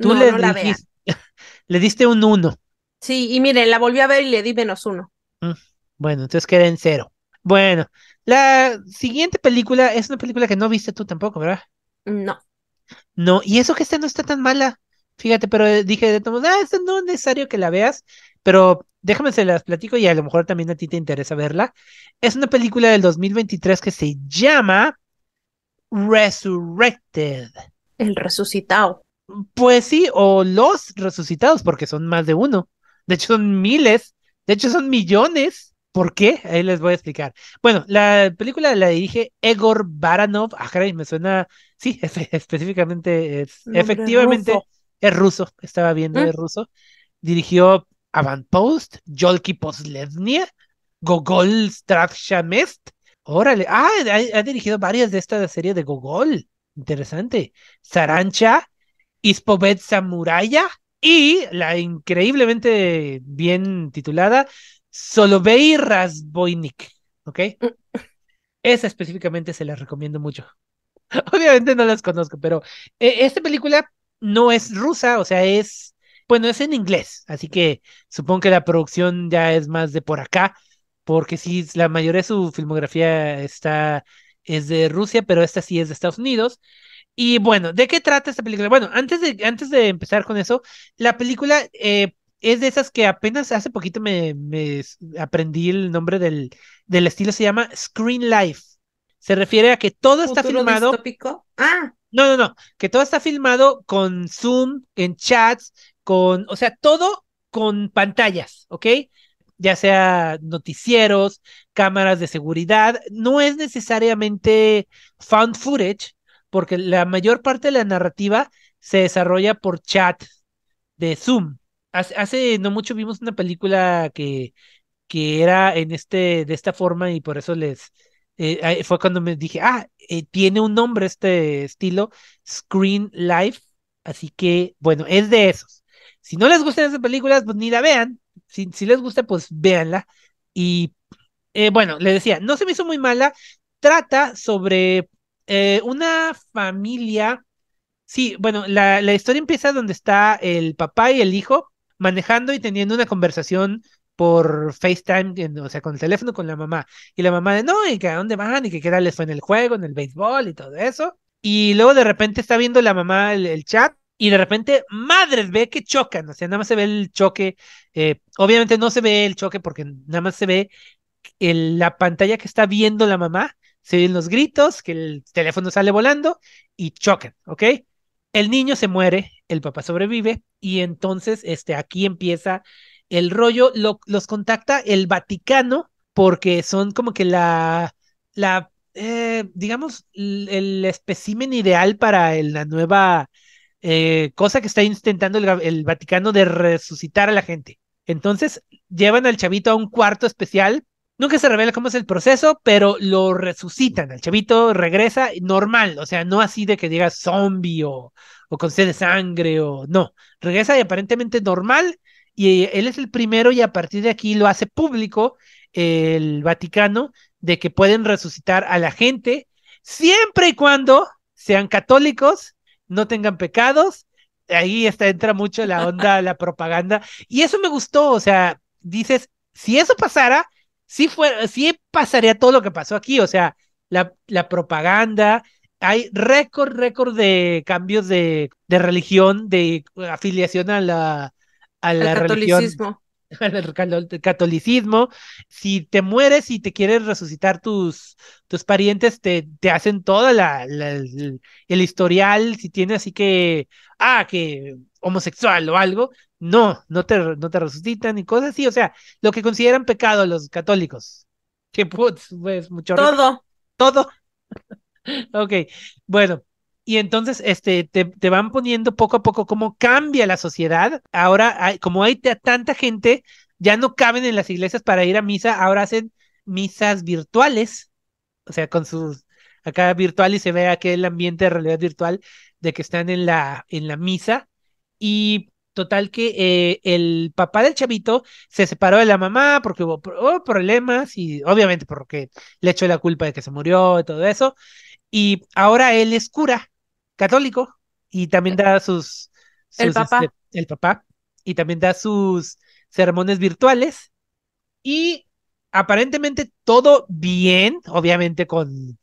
Tú no, le, la dijiste, le diste un uno. Sí, y miren, la volví a ver y le di menos uno. Mm, bueno, entonces queda en cero. Bueno, la siguiente película es una película que no viste tú tampoco, ¿verdad? No. No, y eso que esta no está tan mala. Fíjate, pero eh, dije de todos ah, no es necesario que la veas, pero déjame se las platico y a lo mejor también a ti te interesa verla. Es una película del 2023 que se llama Resurrected. El resucitado. Pues sí, o los resucitados, porque son más de uno. De hecho, son miles. De hecho, son millones. ¿Por qué? Ahí les voy a explicar. Bueno, la película la dirige Egor Baranov. Ah, me suena. Sí, específicamente, efectivamente, es ruso. Estaba viendo, mm. el ruso. Dirigió Avant Post, Jolki Poslednia, Gogol Strachamest. Órale. Ah, ha, dirigido varias de estas series de Gogol. Interesante. Sarancha, Ispovet Samuraya y la increíblemente bien titulada Solovey rasboinik, ¿ok? Mm. Esa específicamente se la recomiendo mucho. Obviamente no las conozco, pero eh, esta película no es rusa, o sea, es, bueno, es en inglés, así que supongo que la producción ya es más de por acá, porque sí, la mayoría de su filmografía está, es de Rusia, pero esta sí es de Estados Unidos. Y bueno, ¿de qué trata esta película? Bueno, antes de, antes de empezar con eso, la película eh, es de esas que apenas hace poquito me, aprendí el nombre del, estilo, se llama Screen Life. Se refiere a que todo está filmado. Ah. No, no, no. Que todo está filmado con Zoom, en chats, con. O sea, todo con pantallas, ¿ok? Ya sea noticieros, cámaras de seguridad. No es necesariamente found footage, porque la mayor parte de la narrativa se desarrolla por chat de Zoom hace, no mucho vimos una película que, que era en este, de esta forma y por eso les, eh, fue cuando me dije, ah, eh, tiene un nombre este estilo, Screen Life, así que bueno, es de esos. Si no les gustan esas películas, pues ni la vean, si, si les gusta, pues véanla. Y eh, bueno, les decía, no se me hizo muy mala, trata sobre una familia, sí, bueno, la, la historia empieza donde está el papá y el hijo, manejando y teniendo una conversación por FaceTime, o sea, con el teléfono con la mamá. Y la mamá de, no, ¿y que a dónde van? ¿Y que qué tal les fue en el juego, en el béisbol y todo eso? Y luego de repente está viendo la mamá el, chat y de repente, madres, ve que chocan, o sea, nada más se ve el choque. Eh, obviamente no se ve el choque porque nada más se ve en la pantalla que está viendo la mamá, se ven los gritos, que el teléfono sale volando y chocan, ¿ok? El niño se muere, el papá sobrevive y entonces este, aquí empieza el rollo, los contacta el Vaticano porque son como que la, la eh, digamos, el espécimen ideal para la nueva eh, cosa que está intentando el Vaticano de resucitar a la gente. Entonces llevan al chavito a un cuarto especial Nunca se revela cómo es el proceso, pero lo resucitan. El chavito regresa normal, o sea, no así de que diga zombie o, con sed de sangre o no. Regresa y aparentemente normal y él es el primero y a partir de aquí lo hace público el Vaticano de que pueden resucitar a la gente siempre y cuando sean católicos, no tengan pecados. Ahí está, entra mucho la onda, la propaganda. Y eso me gustó, o sea, dices, si eso pasara, sí, fue, pasaría todo lo que pasó aquí, o sea, la, propaganda, hay récord, récord de cambios de, religión, de afiliación a la, a la al Catolicismo. catolicismo. Si te mueres y te quieres resucitar tus, tus parientes, te, te hacen todo la, el historial. Si tienes así que, ah, que homosexual o algo, no, no te, resucitan y cosas así. O sea, lo que consideran pecado los católicos. Que putz, pues mucho. Todo. Todo. ok, bueno. Y entonces este, te, van poniendo poco a poco cómo cambia la sociedad. Ahora, hay, como hay tanta gente, ya no caben en las iglesias para ir a misa. Ahora hacen misas virtuales. O sea, con sus acá virtual y se ve aquel ambiente de realidad virtual de que están en la, en la misa. Y Total que eh, el papá del chavito se separó de la mamá porque hubo, problemas y obviamente porque le echó la culpa de que se murió y todo eso. Y ahora él es cura católico y también da sus... el papá. Este, el papá. Y también da sus sermones virtuales. Y aparentemente todo bien, obviamente con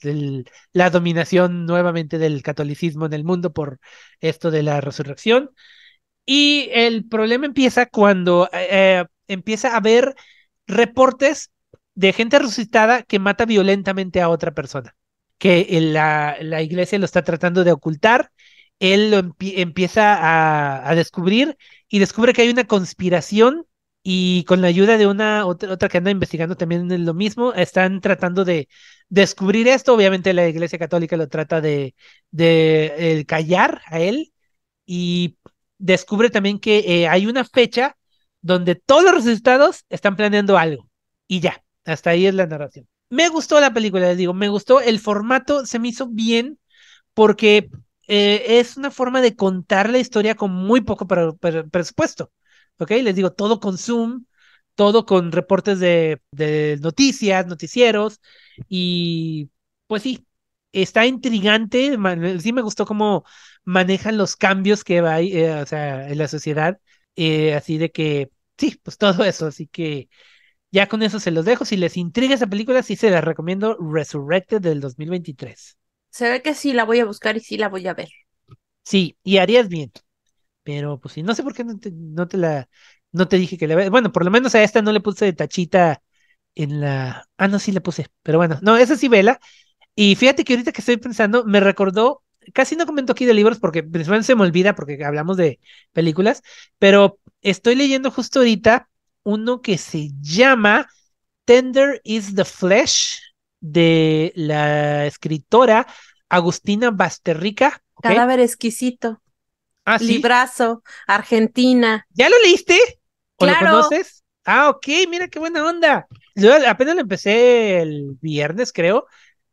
la dominación nuevamente del catolicismo en el mundo por esto de la resurrección. Y el problema empieza cuando eh, eh, empieza a haber reportes de gente resucitada que mata violentamente a otra persona, que la, la iglesia lo está tratando de ocultar, él lo empieza a, descubrir y descubre que hay una conspiración y con la ayuda de una otra, que anda investigando también lo mismo, están tratando de descubrir esto, obviamente la iglesia católica lo trata de, de callar a él y descubre también que eh, hay una fecha donde todos los resultados están planeando algo. Y ya, hasta ahí es la narración. Me gustó la película, les digo, me gustó el formato, se me hizo bien porque eh, es una forma de contar la historia con muy poco presupuesto. ¿Ok? Les digo, todo con Zoom, todo con reportes de noticias, noticieros y pues sí, está intrigante, sí me gustó cómo manejan los cambios que va eh, o sea, en la sociedad, eh, así de que, sí, pues todo eso, así que ya con eso se los dejo, si les intriga esa película, sí se la recomiendo Resurrected del 2023. Se ve que sí la voy a buscar y sí la voy a ver. Sí, y harías bien. Pero pues sí, no sé por qué no te, no te la no te dije que la ve. Bueno, por lo menos a esta no le puse de tachita en la. Ah, no, sí le puse. Pero bueno, no, esa sí vela. Y fíjate que ahorita que estoy pensando, me recordó, casi no comento aquí de libros porque principalmente se me olvida porque hablamos de películas, pero estoy leyendo justo ahorita uno que se llama Tender is the Flesh de la escritora Agustina Basterrica. Cadáver exquisito. Ah, ¿sí? Librazo, Argentina. ¿Ya lo leíste? claro. lo conoces? Ah, ok, mira qué buena onda. Yo apenas lo empecé el viernes, creo,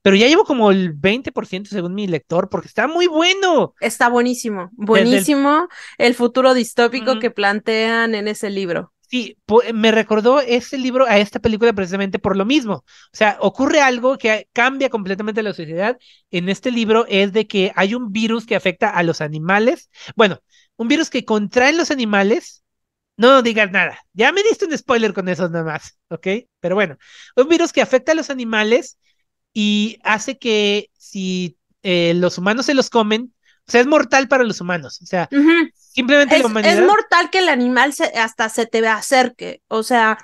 pero ya llevo como el 20% según mi lector, porque está muy bueno. Está buenísimo, buenísimo el... futuro distópico que plantean en ese libro. Sí, me recordó ese libro a esta película precisamente por lo mismo. O sea, ocurre algo que cambia completamente la sociedad. En este libro es de que hay un virus que afecta a los animales. Bueno, un virus que contraen los animales. No digas nada. Ya me diste un spoiler con eso nomás. más, ¿ok? Pero bueno, un virus que afecta a los animales y hace que si eh, los humanos se los comen, o sea, es mortal para los humanos. O sea, simplemente es, es mortal que el animal se, hasta se te acerque. O sea,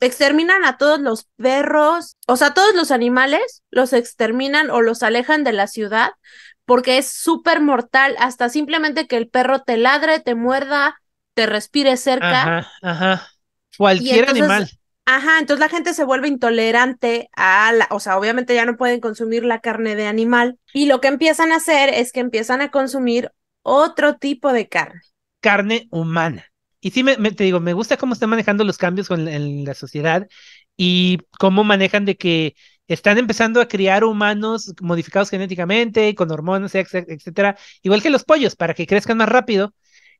exterminan a todos los perros, o sea, todos los animales los exterminan o los alejan de la ciudad porque es súper mortal hasta simplemente que el perro te ladre, te muerda, te respire cerca. Ajá, Cualquier animal. Ajá, entonces la gente se vuelve intolerante a la, o sea, obviamente ya no pueden consumir la carne de animal y lo que empiezan a hacer es que empiezan a consumir otro tipo de carne. Carne humana. Y sí, me, te digo, me gusta cómo están manejando los cambios en la sociedad y cómo manejan de que están empezando a criar humanos modificados genéticamente, con hormonas, etcétera, igual que los pollos, para que crezcan más rápido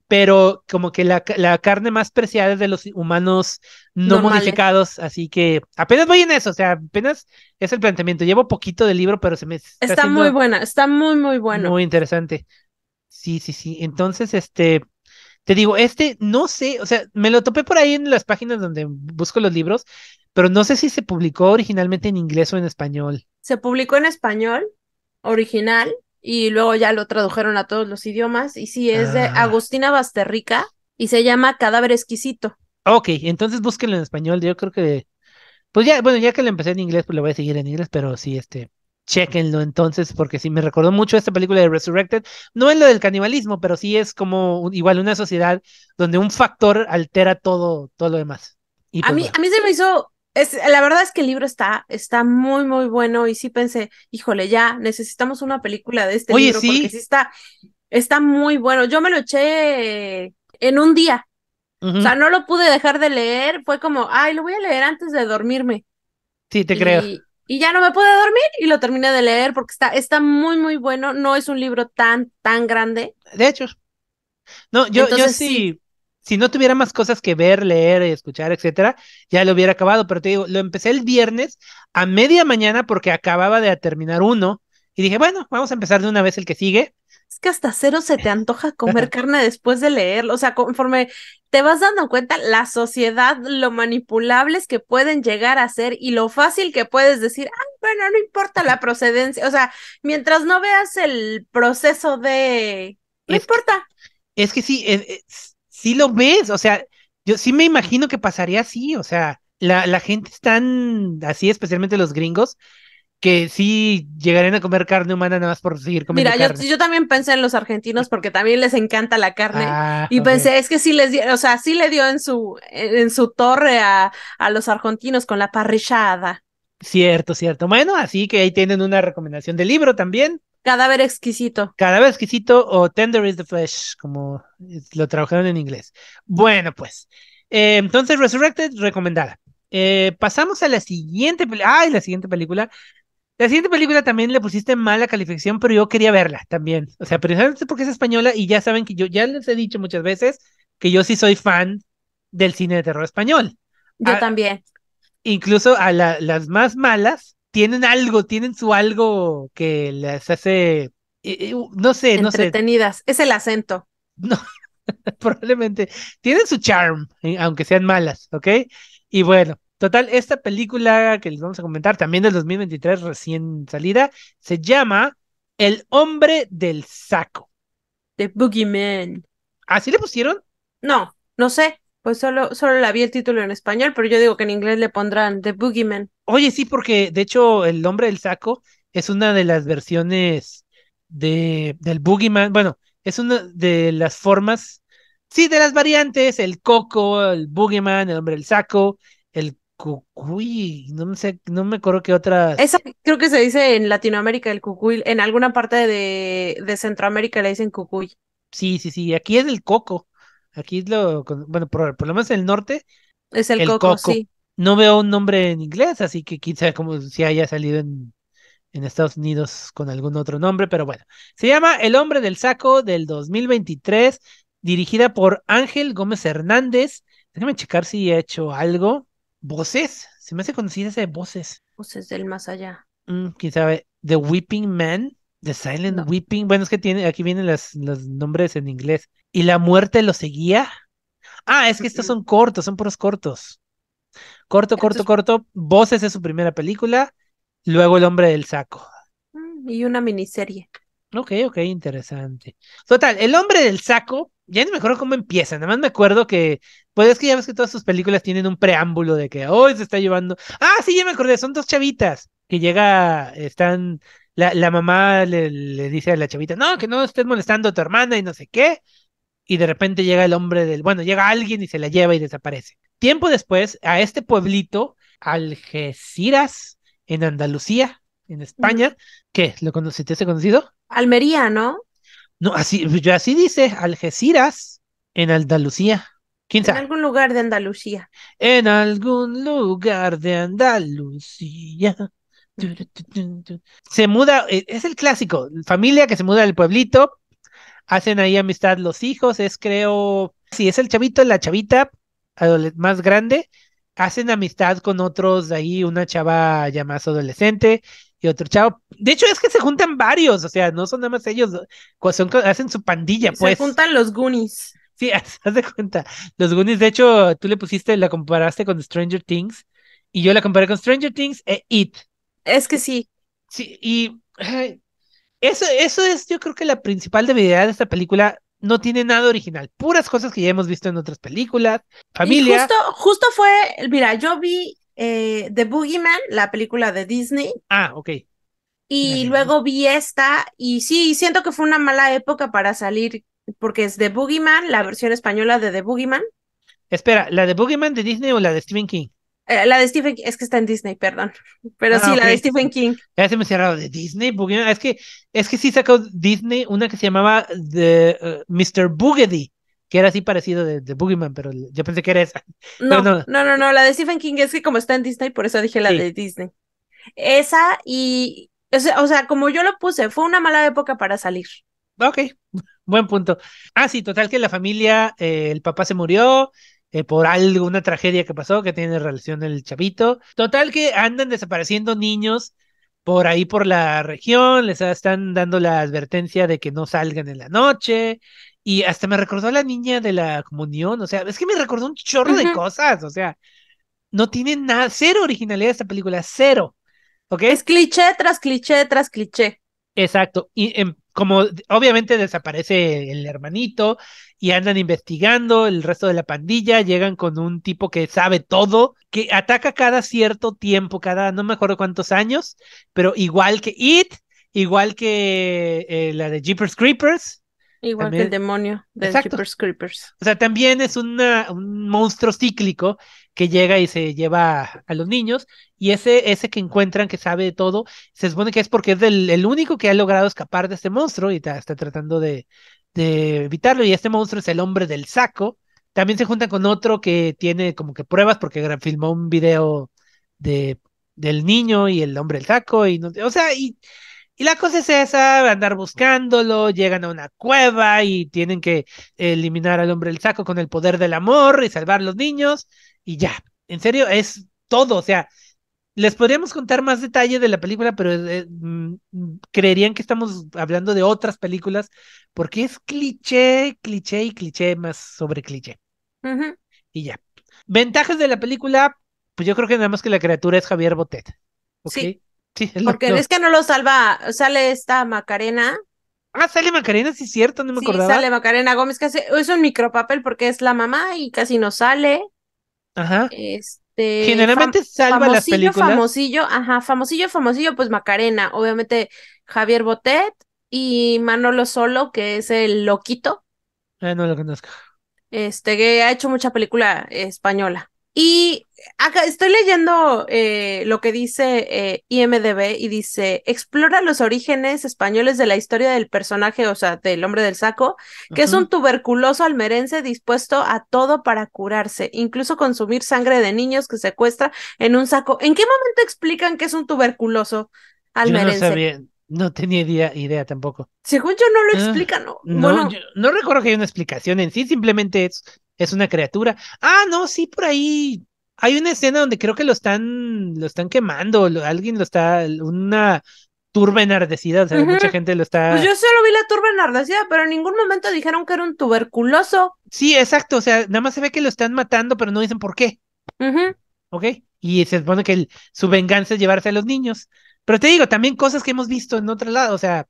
pero como que la, carne más preciada es de los humanos no modificados, así que apenas voy en eso, o sea, apenas es el planteamiento. Llevo poquito del libro, pero se me... Está, está muy buena, está muy, muy bueno. Muy interesante. Sí, sí, sí. Entonces, este, te digo, este, no sé, o sea, me lo topé por ahí en las páginas donde busco los libros, pero no sé si se publicó originalmente en inglés o en español. Se publicó en español, original, y luego ya lo tradujeron a todos los idiomas. Y sí, es de ah. Agustina Basterrica y se llama Cadáver Exquisito. Ok, entonces búsquenlo en español. Yo creo que, pues ya, bueno, ya que lo empecé en inglés, pues lo voy a seguir en inglés, pero sí, este, chequenlo entonces, porque sí me recordó mucho esta película de Resurrected. No es lo del canibalismo, pero sí es como igual una sociedad donde un factor altera todo, todo lo demás. a, pues mí, a mí se me hizo es, la verdad es que el libro está, está muy, muy bueno y sí pensé, híjole, ya necesitamos una película de este Oye, libro ¿sí? porque sí está, está muy bueno. Yo me lo eché en un día. O sea, no lo pude dejar de leer, fue como, ay, lo voy a leer antes de dormirme. Sí, te creo. Y ya no me pude dormir y lo terminé de leer porque está, está muy, muy bueno. No es un libro tan, tan grande. De hecho. No, yo, yo sí si no tuviera más cosas que ver, leer, escuchar, etcétera, ya lo hubiera acabado. Pero te digo, lo empecé el viernes a media mañana porque acababa de terminar uno y dije, bueno, vamos a empezar de una vez el que sigue. Es que hasta cero se te antoja comer carne después de leerlo. O sea, conforme te vas dando cuenta, la sociedad, lo manipulables que pueden llegar a ser y lo fácil que puedes decir, bueno, no importa la procedencia. O sea, mientras no veas el proceso de. No importa. es que sí, es sí lo ves, o sea, yo sí me imagino que pasaría así, o sea, la, la gente es tan así, especialmente los gringos, que sí llegarían a comer carne humana nada más por seguir comiendo Mira, Yo, yo, también pensé en los argentinos porque también les encanta la carne ah, y pensé, es que sí les dio, o sea, sí le dio en su, en su torre a, a los argentinos con la parrillada. Cierto, cierto. Bueno, así que ahí tienen una recomendación de libro también. Cadáver exquisito. Cadáver exquisito o Tender is the Flesh, como lo trabajaron en inglés. Bueno, pues. Eh, entonces, Resurrected, recomendada. Eh, pasamos a la siguiente Ay, la siguiente película. La siguiente película también le pusiste mala calificación, pero yo quería verla también. O sea, precisamente porque es española y ya saben que yo ya les he dicho muchas veces que yo sí soy fan del cine de terror español. Yo ah, también. Incluso a las más malas, tienen algo, tienen su algo que les hace, eh, eh, no sé, no sé. Entretenidas, es el acento. No, probablemente. Tienen su charm, eh, aunque sean malas, ¿ok? Y bueno, total, esta película que les vamos a comentar, también del 2023, recién salida, se llama El hombre del saco. The Boogeyman. ¿Así ¿Ah, le pusieron? No, no sé pues solo, solo la vi el título en español, pero yo digo que en inglés le pondrán The Boogeyman. Oye, sí, porque de hecho el nombre del saco es una de las versiones de, del Boogeyman, bueno, es una de las formas, sí, de las variantes, el coco, el Boogeyman, el hombre del saco, el cucuy, no me sé, no me acuerdo qué otra. Esa creo que se dice en Latinoamérica el cucuy, en alguna parte de, de Centroamérica le dicen cucuy. Sí, sí, sí, aquí es el coco. Aquí lo, bueno, por, lo menos en el norte. Es el, coco, sí. No veo un nombre en inglés, así que quizá como si haya salido en, en Estados Unidos con algún otro nombre, pero bueno. Se llama El hombre del saco del 2023, dirigida por Ángel Gómez Hernández. Déjame checar si ha hecho algo. ¿Voces? Se me hace conocida esa voces. Voces del más allá. Mm, ¿Quién sabe? The Weeping Man, The Silent Weeping. Bueno, es que tiene, aquí vienen las los nombres en inglés. ¿Y la muerte lo seguía? Ah, es que estos son cortos, son puros cortos. Corto, corto, corto. Voces es su primera película. Luego El hombre del saco. Mm, y una miniserie. Ok, ok, interesante. Total, El hombre del saco, ya no me acuerdo cómo empieza, nada más me acuerdo que, pues es que ya ves que todas sus películas tienen un preámbulo de que hoy se está llevando. Ah, sí, ya me acordé, son dos chavitas que llega, están, la, la mamá le, le, dice a la chavita, no, que no estés molestando a tu hermana y no sé qué y de repente llega el hombre del, bueno, llega alguien y se la lleva y desaparece. Tiempo después, a este pueblito, Algeciras, en Andalucía, en España, ¿qué? ¿Lo conociste? ese conocido? Almería, ¿no? No, así, así dice, Algeciras, en Andalucía. ¿Quién sabe? En algún lugar de Andalucía. En algún lugar de Andalucía. Mm. Se muda, eh, es el clásico, familia que se muda del pueblito, hacen ahí amistad los hijos, es creo, si es el chavito, la chavita más grande, hacen amistad con otros de ahí, una chava ya más adolescente y otro chavo. De hecho, es que se juntan varios, o sea, no son nada más ellos, son, hacen su pandilla, pues. Se juntan los Goonies. Sí, haz de cuenta. Los Goonies, de hecho, tú le pusiste, la comparaste con Stranger Things y yo la comparé con Stranger Things e It. Es que sí. Sí, y eso, eso es, yo creo que la principal debilidad de esta película no tiene nada original, puras cosas que ya hemos visto en otras películas, familia. justo, justo fue, mira, yo vi eh, The Boogeyman, la película de Disney. Ah, ok. Y luego vi esta, y sí, siento que fue una mala época para salir, porque es The Boogeyman, la versión española de The Boogeyman. Espera, ¿la de Boogeyman de Disney o la de Stephen King? Eh, la de Stephen King, es que está en Disney, perdón. Pero ah, sí, la de Stephen King. Ya se me cerrado de Disney, Es que, es que sí sacó Disney una que se llamaba The, eh, Mr. Boogedy, que era así parecido de, de Boogeyman, pero yo pensé que era esa. No, no, no, no, la de Stephen King es que como está en Disney, por eso dije la de Disney. Esa y, o sea, como yo lo puse, fue una mala época para salir. Ok, buen punto. Ah, sí, total que la familia, eh, el papá se murió, eh, por algo, una tragedia que pasó que tiene relación el chavito. Total que andan desapareciendo niños por ahí por la región, les están dando la advertencia de que no salgan en la noche. Y hasta me recordó a la niña de la comunión, o sea, es que me recordó un chorro de cosas, o sea, no tiene nada, cero originalidad esta película, cero. ¿Ok? Es cliché tras cliché tras cliché. Exacto. Y en, em, como obviamente desaparece el hermanito y andan investigando, el resto de la pandilla llegan con un tipo que sabe todo, que ataca cada cierto tiempo, cada no me acuerdo cuántos años, pero igual que It, igual que eh, la de Jeepers Creepers, Igual que el demonio de Creepers. O sea, también es una, un monstruo cíclico que llega y se lleva a, los niños. Y ese, ese que encuentran que sabe de todo, se supone que es porque es el único que ha logrado escapar de este monstruo y está, está tratando de, de, evitarlo. Y este monstruo es el hombre del saco. También se junta con otro que tiene como que pruebas porque filmó un video de, del niño y el hombre del saco. Y no, o sea, y y la cosa es esa, andar buscándolo, llegan a una cueva y tienen que eliminar al hombre del saco con el poder del amor y salvar los niños y ya. En serio, es todo, o sea, les podríamos contar más detalle de la película, pero eh, mm, mm, creerían que estamos hablando de otras películas porque es cliché, cliché y cliché más sobre cliché. Y ya. Ventajas de la película, pues yo creo que nada más que la criatura es Javier Botet. Sí. Porque es que no lo salva, sale esta Macarena. Ah, sale Macarena, sí, cierto, no me sí, Sale Macarena Gómez, es un micropapel porque es la mamá y casi no sale. Ajá. Este, Generalmente salva famosillo, las películas. Famosillo, ajá, famosillo, famosillo, pues Macarena, obviamente Javier Botet y Manolo Solo, que es el loquito. Ah, no lo conozco. Este, que ha hecho mucha película española. Y acá estoy leyendo eh, lo que dice eh, IMDB y dice, explora los orígenes españoles de la historia del personaje, o sea, del hombre del saco, que es un tuberculoso almerense dispuesto a todo para curarse, incluso consumir sangre de niños que secuestra en un saco. ¿En qué momento explican que es un tuberculoso almerense? Yo no tenía idea, tampoco. Según yo no lo ah, explican. no, no recuerdo que haya una explicación en sí, simplemente es una criatura. Ah, no, sí, por ahí hay una escena donde creo que lo están, lo están quemando, alguien lo está, una turba enardecida, o sea, mucha gente lo está. Pues yo solo vi la turba enardecida, pero en ningún momento dijeron que era un tuberculoso. Sí, exacto, o sea, nada más se ve que lo están matando, pero no dicen por qué. Uh ¿Ok? Y se supone que su venganza es llevarse a los niños. Pero te digo, también cosas que hemos visto en otro lado, o sea,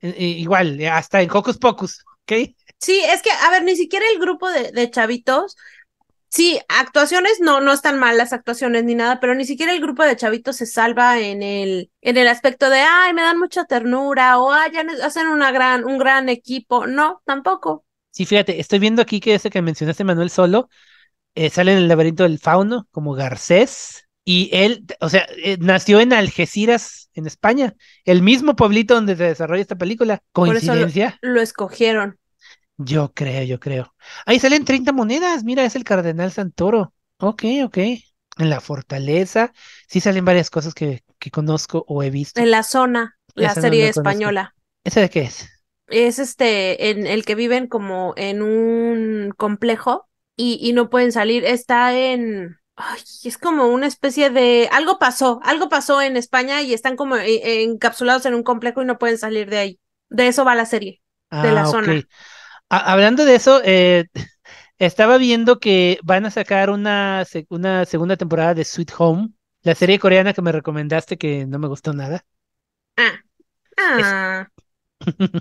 e, e, igual, hasta en Hocus Pocus, ¿ok? Sí, es que, a ver, ni siquiera el grupo de chavitos Sí, actuaciones no, no están mal las actuaciones ni nada, pero ni siquiera el grupo de chavitos se salva en el, en el aspecto de ay, me dan mucha ternura, o ay, ya hacen una gran, un gran equipo. No, tampoco. Sí, fíjate, estoy viendo aquí que ese que mencionaste Manuel Solo, eh, sale en el laberinto del fauno como Garcés. Y él, o sea, eh, nació en Algeciras, en España, el mismo pueblito donde se desarrolla esta película. Coincidencia. lo escogieron. Yo creo, yo creo. Ahí salen 30 monedas. Mira, es el Cardenal Santoro. Ok, ok. En la fortaleza. Sí salen varias cosas que, conozco o he visto. En la zona, la serie española. ¿Esa de qué es? Es este, en el que viven como en un complejo y, no pueden salir. Está en. es como una especie de. Algo pasó, algo pasó en España y están como eh, eh, encapsulados en un complejo y no pueden salir de ahí. De eso va la serie, de la ah, okay. zona. Ah, hablando de eso, eh, estaba viendo que van a sacar una, una segunda temporada de Sweet Home, la serie coreana que me recomendaste que no me gustó nada. Ah. Ah.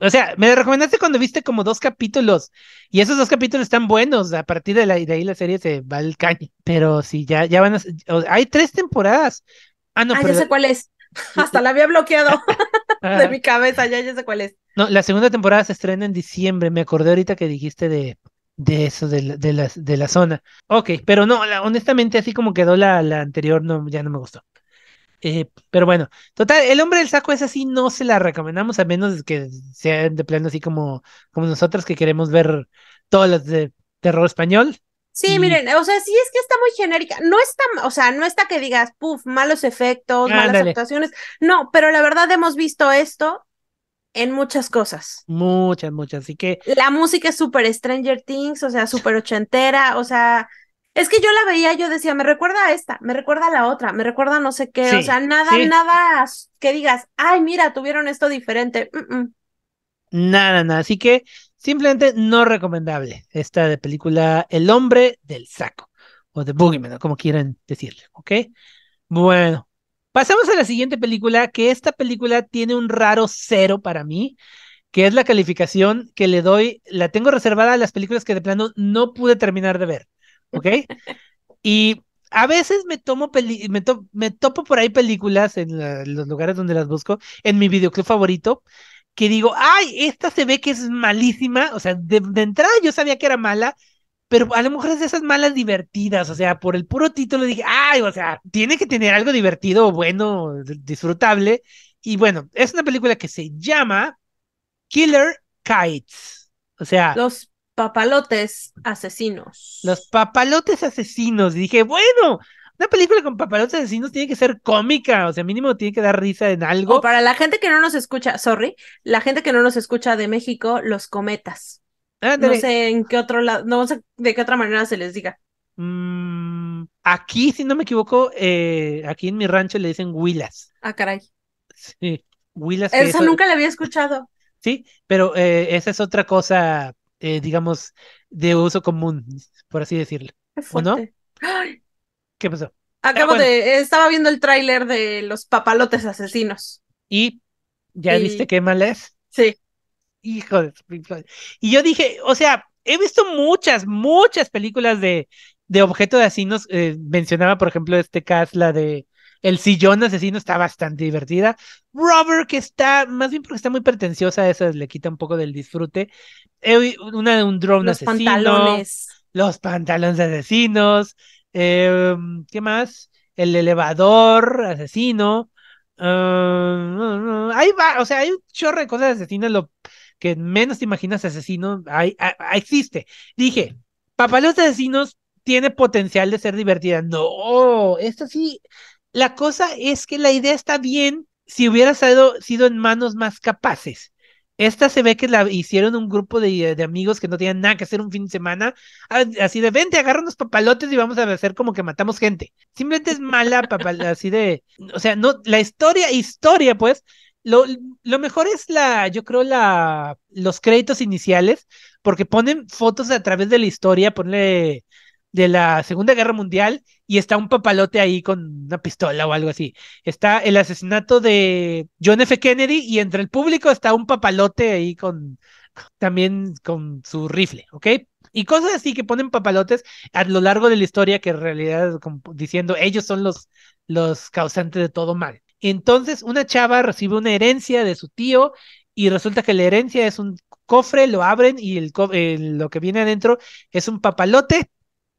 o sea, me recomendaste cuando viste como dos capítulos y esos dos capítulos están buenos. A partir de, ahí la serie se va al caño. Pero sí, ya, ya van a... Hay tres temporadas. Ah, no. pero, ah, sé cuál es. Hasta la había bloqueado ah. de mi cabeza, ya, ya sé cuál es. No, la segunda temporada se estrena en diciembre. Me acordé ahorita que dijiste de, de eso, de la, de, la, de la zona. Ok, pero no, honestamente, así como quedó la, la anterior, no, ya no me gustó. Eh, pero bueno, total, el hombre del saco es así, no se la recomendamos, a menos que sean de plano así como, como nosotros que queremos ver todas las de terror español. Sí, miren, o sea, sí es que está muy genérica. No está, o sea, no está que digas, puff, malos efectos, malas actuaciones. No, pero la verdad hemos visto esto en muchas cosas. Muchas, muchas. Así que. La música es súper Stranger Things, o sea, súper ochentera, o sea. Es que yo la veía, yo decía, me recuerda a esta, me recuerda a la otra, me recuerda a no sé qué, o sea, nada, nada que digas, ay, mira, tuvieron esto diferente. Mm, mm. Nada, nada. Así que Simplemente no recomendable esta de película El hombre del saco o The Boogeyman, como quieran decirle, ¿ok? Bueno, pasamos a la siguiente película, que esta película tiene un raro cero para mí, que es la calificación que le doy, la tengo reservada a las películas que de plano no pude terminar de ver, ¿ok? Y a veces me tomo me, topo por ahí películas en, en los lugares donde las busco, en mi videoclub favorito, que digo, ay, esta se ve que es malísima, o sea, de, entrada yo sabía que era mala, pero a lo mejor es de esas malas divertidas, o sea, por el puro título dije, ay, o sea, tiene que tener algo divertido, bueno, disfrutable, y bueno, es una película que se llama Killer Kites, o sea... Los papalotes asesinos. Los papalotes asesinos, y dije, bueno, una película con de asesinos tiene que ser cómica, o sea, mínimo tiene que dar risa en algo. O para la gente que no nos escucha, sorry, la gente que no nos escucha de México, los cometas. no sé en qué otro lado, no sé de qué otra manera se les diga. Mm, aquí, si no me equivoco, eh, aquí en mi rancho le dicen huilas. Ah, caray. Sí, huilas. eso... nunca la había escuchado. Sí, pero eh, esa es otra cosa, eh, digamos, de uso común, por así decirlo. ¿O no? ¿Qué pasó? Ah, Acabo de. Estaba viendo el tráiler de los papalotes asesinos. ¿Y ya viste qué mal es? Sí. Hijo de. Y yo dije, o sea, he visto muchas, muchas películas de, de objeto de asesinos. Eh, mencionaba, por ejemplo, este caso, la de El sillón asesino, está bastante divertida. Robert, que está, más bien porque está muy pretenciosa, esa le quita un poco del disfrute. una de un drone los Pantalones. Los pantalones asesinos Em, ¿Qué más? El elevador, asesino. ahí va, o sea, hay un chorro de cosas asesinas, lo que menos te imaginas asesino, hay, existe. Dije, papá los Asesinos tiene potencial de ser divertida. No, esto sí, la cosa es que la idea está bien si hubiera sido en manos más capaces. Esta se ve que la hicieron un grupo eh, de, amigos que no tenían nada que hacer un fin de semana. Así de, vente, agarra unos papalotes y vamos a hacer como que matamos gente. Simplemente es mala, papal, así de. O sea, no, la historia, historia, pues. Lo, lo mejor es la, yo creo, la, los créditos iniciales, porque ponen fotos a través de la historia, ponle de la Segunda Guerra Mundial y está un papalote ahí con una pistola o algo así. Está el asesinato de John F. Kennedy y entre el público está un papalote ahí con también con su rifle, ¿ok? Y cosas así que ponen papalotes a lo largo de la historia que en realidad diciendo ellos son los, los causantes de todo mal. Entonces una chava recibe una herencia de su tío y resulta que la herencia es un cofre, lo abren y el, eh, lo que viene adentro es un papalote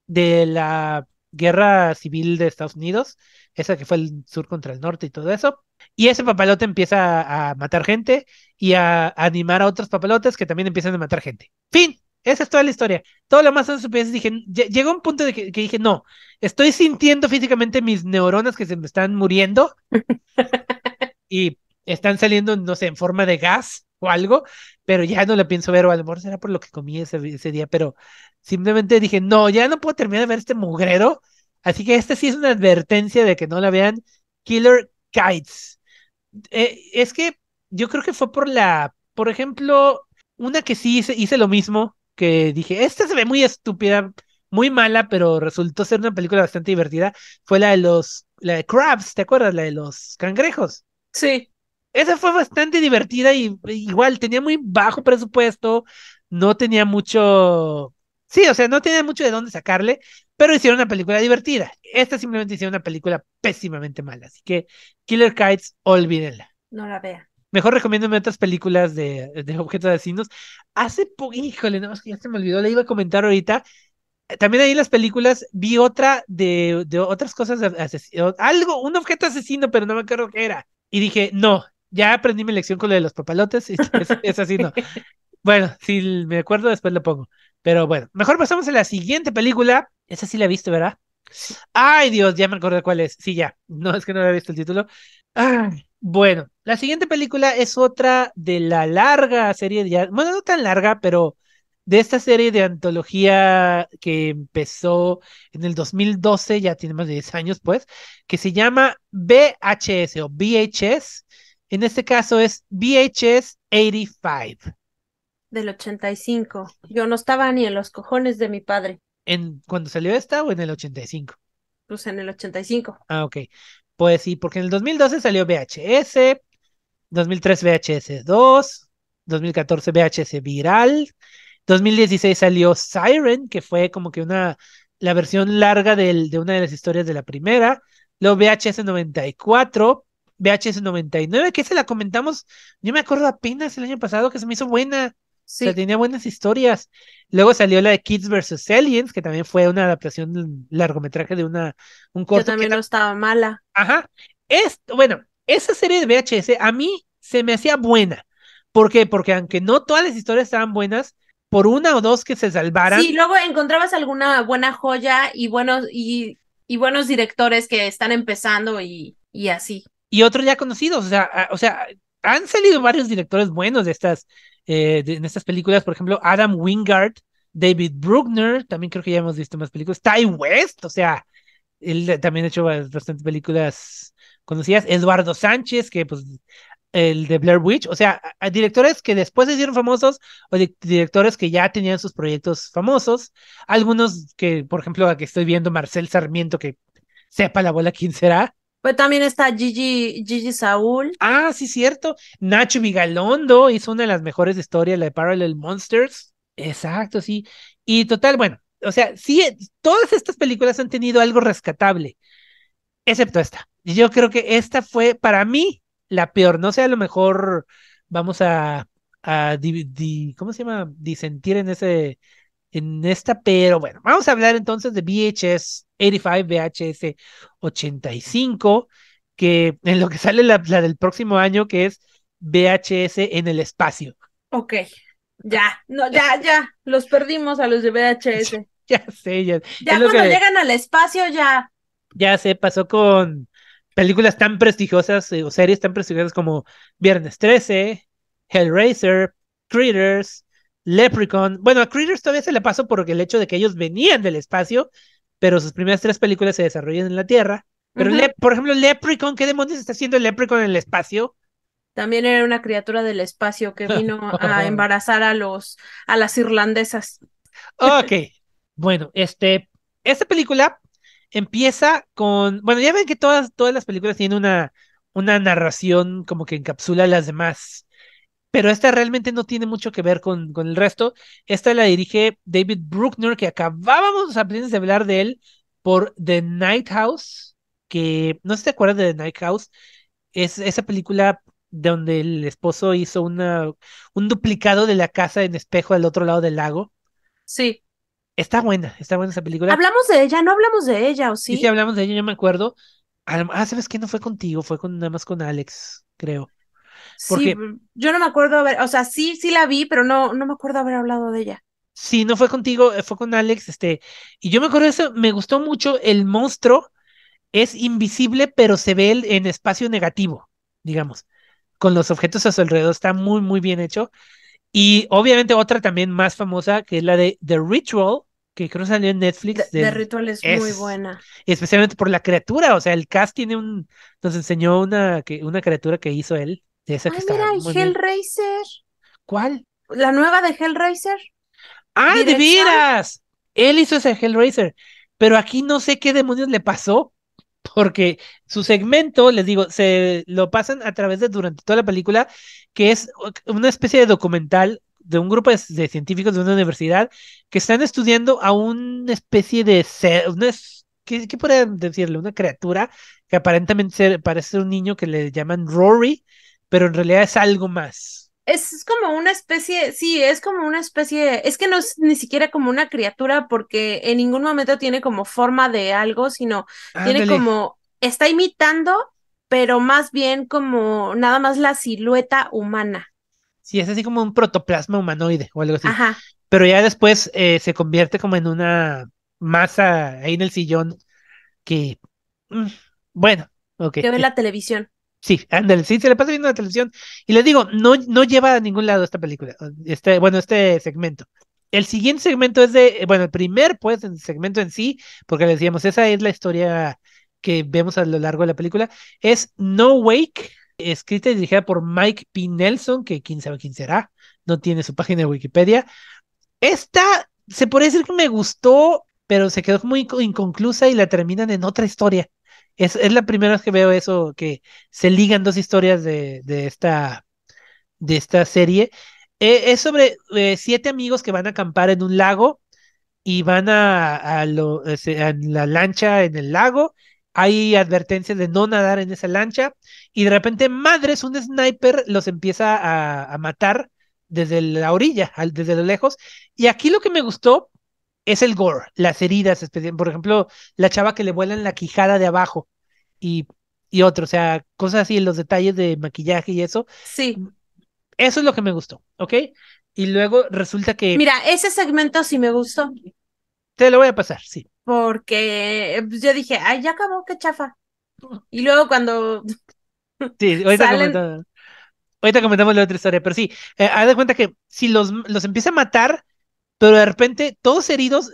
de la guerra civil de Estados Unidos, esa que fue el sur contra el norte y todo eso. Y ese papalote empieza a matar gente y a animar a otros papalotes que también empiezan a matar gente. Fin, esa es toda la historia. Todo lo más son pues, Dije, llegó un punto de que, dije, no, estoy sintiendo físicamente mis neuronas que se me están muriendo y están saliendo, no sé, en forma de gas o algo, pero ya no la pienso ver o al amor será por lo que comí ese día, pero Simplemente dije, no, ya no puedo terminar de ver este mugrero. Así que esta sí es una advertencia de que no la vean. Killer Kites. Eh, es que yo creo que fue por la, por ejemplo, una que sí hice, hice lo mismo, que dije, esta se ve muy estúpida, muy mala, pero resultó ser una película bastante divertida, fue la de los, la de Crabs, ¿te acuerdas? La de los cangrejos. Sí. Esa fue bastante divertida y igual tenía muy bajo presupuesto, no tenía mucho, Sí, o sea, no tiene mucho de dónde sacarle, pero hicieron una película divertida. Esta simplemente hicieron una película pésimamente mala. Así que Killer Kites, olvídenla. No la vea. Mejor recomiéndome otras películas de, objetos asesinos. Hace poco, híjole, no, es que ya se me olvidó, le iba a comentar ahorita. También ahí en las películas vi otra de, otras cosas, de algo, un objeto asesino, pero no me acuerdo qué era. Y dije, no, ya aprendí mi lección con lo de los papalotes, es, es así, Bueno, si me acuerdo, después lo pongo. Pero bueno, mejor pasamos a la siguiente película. Esa sí la he visto, ¿verdad? Ay, Dios, ya me acordé cuál es. Sí, ya. No, es que no había visto el título. bueno, la siguiente película es otra de la larga serie de... Bueno, no tan larga, pero de esta serie de antología que empezó en el 2012, ya tiene más de 10 años, pues, que se llama VHS o VHS. En este caso es VHS 85 del 85. Yo no estaba ni en los cojones de mi padre. ¿En, ¿Cuando salió esta o en el 85? Pues en el 85. Ah, ok. Pues sí, porque en el 2012 salió VHS, 2003 VHS 2, 2014 VHS Viral, 2016 salió Siren, que fue como que una la versión larga del, de una de las historias de la primera, luego VHS 94, VHS 99, que se la comentamos, yo me acuerdo apenas el año pasado que se me hizo buena. Sí. tenía buenas historias. Luego salió la de Kids vs. Aliens, que también fue una adaptación largometraje de una, un corto. Yo también no estaba mala. Ajá. bueno, esa serie de VHS a mí se me hacía buena. ¿Por qué? Porque aunque no todas las historias estaban buenas, por una o dos que se salvaran. Sí, luego encontrabas alguna buena joya y buenos, y, buenos directores que están empezando y, así. Y otros ya conocidos, o sea, o sea, han salido varios directores buenos de estas eh, en estas películas, por ejemplo, Adam Wingard, David Bruckner, también creo que ya hemos visto más películas, Ty West, o sea, él también ha hecho bastantes películas conocidas, Eduardo Sánchez, que pues el de Blair Witch, o sea, directores que después se hicieron famosos o directores que ya tenían sus proyectos famosos, algunos que, por ejemplo, a que estoy viendo Marcel Sarmiento, que sepa la bola quién será, pues también está Gigi, Gigi Saúl. Ah, sí, cierto. Nacho Vigalondo hizo una de las mejores historias, la de Parallel Monsters. Exacto, sí. Y total, bueno, o sea, sí, todas estas películas han tenido algo rescatable, excepto esta. Yo creo que esta fue para mí la peor. No sé, a lo mejor vamos a, a ¿cómo se llama? Disentir en ese en esta, pero bueno, vamos a hablar entonces de VHS 85, VHS 85, que en lo que sale la, del próximo año, que es VHS en el espacio. Ok, ya, no, ya, ya, los perdimos a los de VHS. Ya, sé, ya. Ya cuando llegan al espacio, ya. Ya se pasó con películas tan prestigiosas eh, o series tan prestigiosas como Viernes 13, Hellraiser, Critters, Leprechaun. Bueno, a Critters todavía se le pasó porque el hecho de que ellos venían del espacio, pero sus primeras tres películas se desarrollan en la Tierra. Pero, por ejemplo, Leprechaun, ¿qué demonios está haciendo Leprechaun en el espacio? También era una criatura del espacio que vino a embarazar a los a las irlandesas. Ok. Bueno, este, esta película empieza con. Bueno, ya ven que todas, todas las películas tienen una, una narración como que encapsula las demás pero esta realmente no tiene mucho que ver con, con el resto. Esta la dirige David Bruckner, que acabábamos apenas de hablar de él por The Night House, que no sé si te acuerdas de The Night House, es esa película donde el esposo hizo una, un duplicado de la casa en espejo al otro lado del lago. Sí. Está buena, está buena esa película. Hablamos de ella, no hablamos de ella, ¿o sí? Sí, hablamos de ella, yo me acuerdo. Ah, ¿sabes qué? No fue contigo, fue con, nada más con Alex, creo sí, yo no me acuerdo haber, o sea, sí, sí la vi, pero no, no me acuerdo haber hablado de ella. Sí, no fue contigo, eh, fue con Alex, este, y yo me acuerdo de eso, me gustó mucho el monstruo, es invisible, pero se ve en espacio negativo, digamos, con los objetos a su alrededor, está muy, muy bien hecho. Y obviamente otra también más famosa, que es la de The Ritual, que creo que salió en Netflix. The, Ritual es, muy buena. Especialmente por la criatura, o sea, el cast tiene un, nos enseñó una, que, una criatura que hizo él, de Ay, ah, mira, Hellraiser. ¿Cuál? La nueva de Hellraiser. ¡Ay, de veras! Él hizo ese Hellraiser, pero aquí no sé qué demonios le pasó, porque su segmento, les digo, se lo pasan a través de durante toda la película, que es una especie de documental de un grupo de, científicos de una universidad que están estudiando a una especie de una, ¿qué, qué podrían decirle? Una criatura que aparentemente parece ser un niño que le llaman Rory, pero en realidad es algo más. Es como una especie, sí, es como una especie, es que no es ni siquiera como una criatura porque en ningún momento tiene como forma de algo, sino tiene como, está imitando, pero más bien como nada más la silueta humana. Sí, es así como un protoplasma humanoide o algo así. Ajá. Pero ya después eh, se convierte como en una masa ahí en el sillón que, mm, bueno, ok. Que ve la televisión. Sí, ándale, sí, se le pasa viendo la televisión. Y les digo, no, no lleva a ningún lado esta película, este, bueno, este segmento. El siguiente segmento es de, eh, bueno, el primer, pues, el segmento en sí, porque les decíamos, esa es la historia que vemos a lo largo de la película, es No Wake, escrita y dirigida por Mike P. Nelson, que quién sabe quién será, no tiene su página de Wikipedia. Esta se podría decir que me gustó, pero se quedó muy inconclusa y la terminan en otra historia. Es, la primera vez que veo eso, que se ligan dos historias de, de esta, de esta serie. Eh, es sobre eh, siete amigos que van a acampar en un lago y van a, a, lo, eh, la lancha en el lago hay advertencias de no nadar en esa lancha y de repente madres un sniper los empieza a, a matar desde la orilla desde lo lejos y aquí lo que me gustó es el gore, las heridas, por ejemplo, la chava que le vuela en la quijada de abajo y, y otro, o sea, cosas así, los detalles de maquillaje y eso. Sí. Eso es lo que me gustó, ¿ok? Y luego resulta que... Mira, ese segmento sí me gustó. Te lo voy a pasar, sí. Porque pues, yo dije, ay, ya acabó, qué chafa. Y luego cuando... Sí, ahorita salen... comentamos, comentamos la otra historia, pero sí, eh, haz de cuenta que si los, los empieza a matar pero de repente todos heridos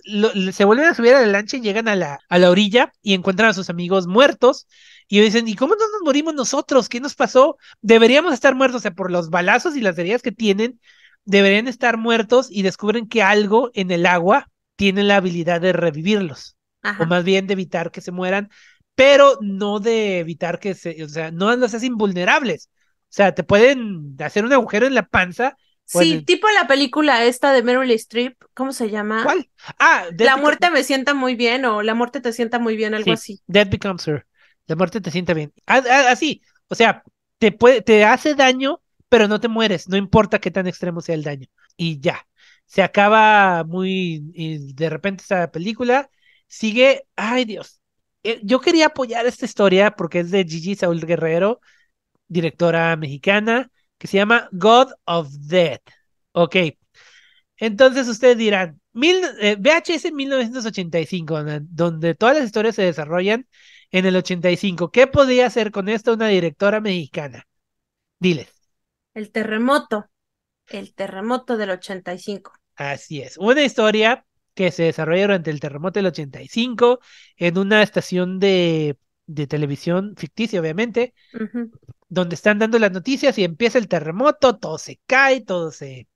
se vuelven a subir a la lancha y llegan a la, a la orilla y encuentran a sus amigos muertos y dicen, ¿y cómo no nos morimos nosotros? ¿Qué nos pasó? Deberíamos estar muertos, o sea, por los balazos y las heridas que tienen, deberían estar muertos y descubren que algo en el agua tiene la habilidad de revivirlos, o más bien de evitar que se mueran, pero no de evitar que se, o sea, no los haces invulnerables. O sea, te pueden hacer un agujero en la panza Sí, tipo la película esta de Meryl Streep, ¿cómo se llama? ¿Cuál? Ah, La muerte me sienta muy bien o La muerte te sienta muy bien, algo así. Death Becomes Her. La muerte te sienta bien. Ah, ah, así, o sea, te, puede, te hace daño, pero no te mueres, no importa qué tan extremo sea el daño. Y ya, se acaba muy y de repente esta película, sigue, ay Dios, eh, yo quería apoyar esta historia porque es de Gigi Saúl Guerrero, directora mexicana, que se llama God of Death. Ok. Entonces ustedes dirán, mil, eh, VHS 1985, donde, todas las historias se desarrollan en el 85. ¿Qué podía hacer con esto una directora mexicana? Diles. El terremoto. El terremoto del 85. Así es. Una historia que se desarrolla durante el terremoto del 85 en una estación de, televisión ficticia, obviamente, donde están dando las noticias y empieza el terremoto, todo se cae, todo se...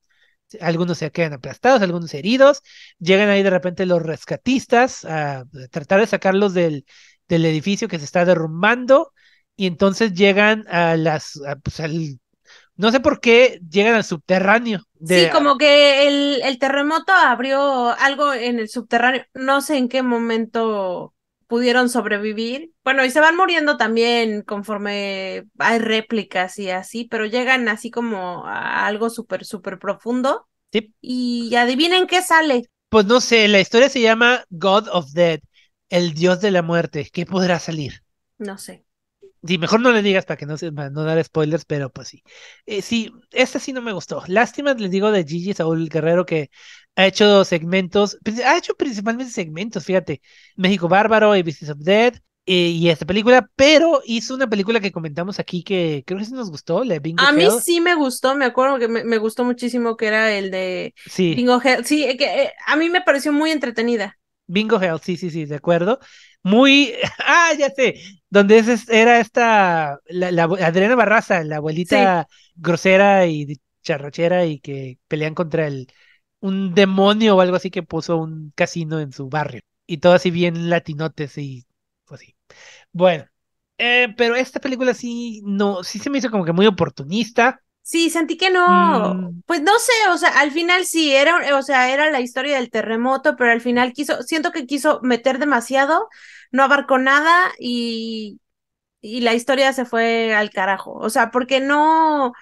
Algunos se quedan aplastados, algunos heridos. Llegan ahí de repente los rescatistas a tratar de sacarlos del, del edificio que se está derrumbando. Y entonces llegan a las, pues, no sé por qué llegan al subterráneo. Sí, como que el, el, terremoto abrió algo en el subterráneo. No sé en qué momento pudieron sobrevivir. Bueno, y se van muriendo también conforme hay réplicas y así, pero llegan así como a algo súper, súper profundo. Y adivinen qué sale. Pues no sé, la historia se llama God of Death, el dios de la muerte. ¿Qué podrá salir? No sé. Sí, mejor no le digas para que no, para no dar spoilers, pero pues sí. Eh, sí, esta sí no me gustó. Lástima, les digo, de Gigi Saúl Guerrero, que ha hecho segmentos, pues, ha hecho principalmente segmentos, fíjate, México Bárbaro, Business of Dead, eh, y esta película, pero hizo una película que comentamos aquí que creo que sí nos gustó, la de Bingo A mí sí me gustó, me acuerdo que me, gustó muchísimo que era el de sí. Bingo Hell. Sí, eh, que a mí me pareció muy entretenida. Bingo Hell, sí, sí, sí, de acuerdo. Muy, ah, ya sé, donde es, era esta, la, la, Adriana Barraza, la abuelita grosera y charrochera y que pelean contra el, un demonio o algo así que puso un casino en su barrio. Y todo así bien latinotes y así. Pues bueno, eh, pero esta película sí, no, sí se me hizo como que muy oportunista. Sí, sentí que no, mm. pues no sé, o sea, al final sí, era, o sea, era la historia del terremoto, pero al final quiso, siento que quiso meter demasiado, no abarcó nada y, y la historia se fue al carajo, o sea, porque no, o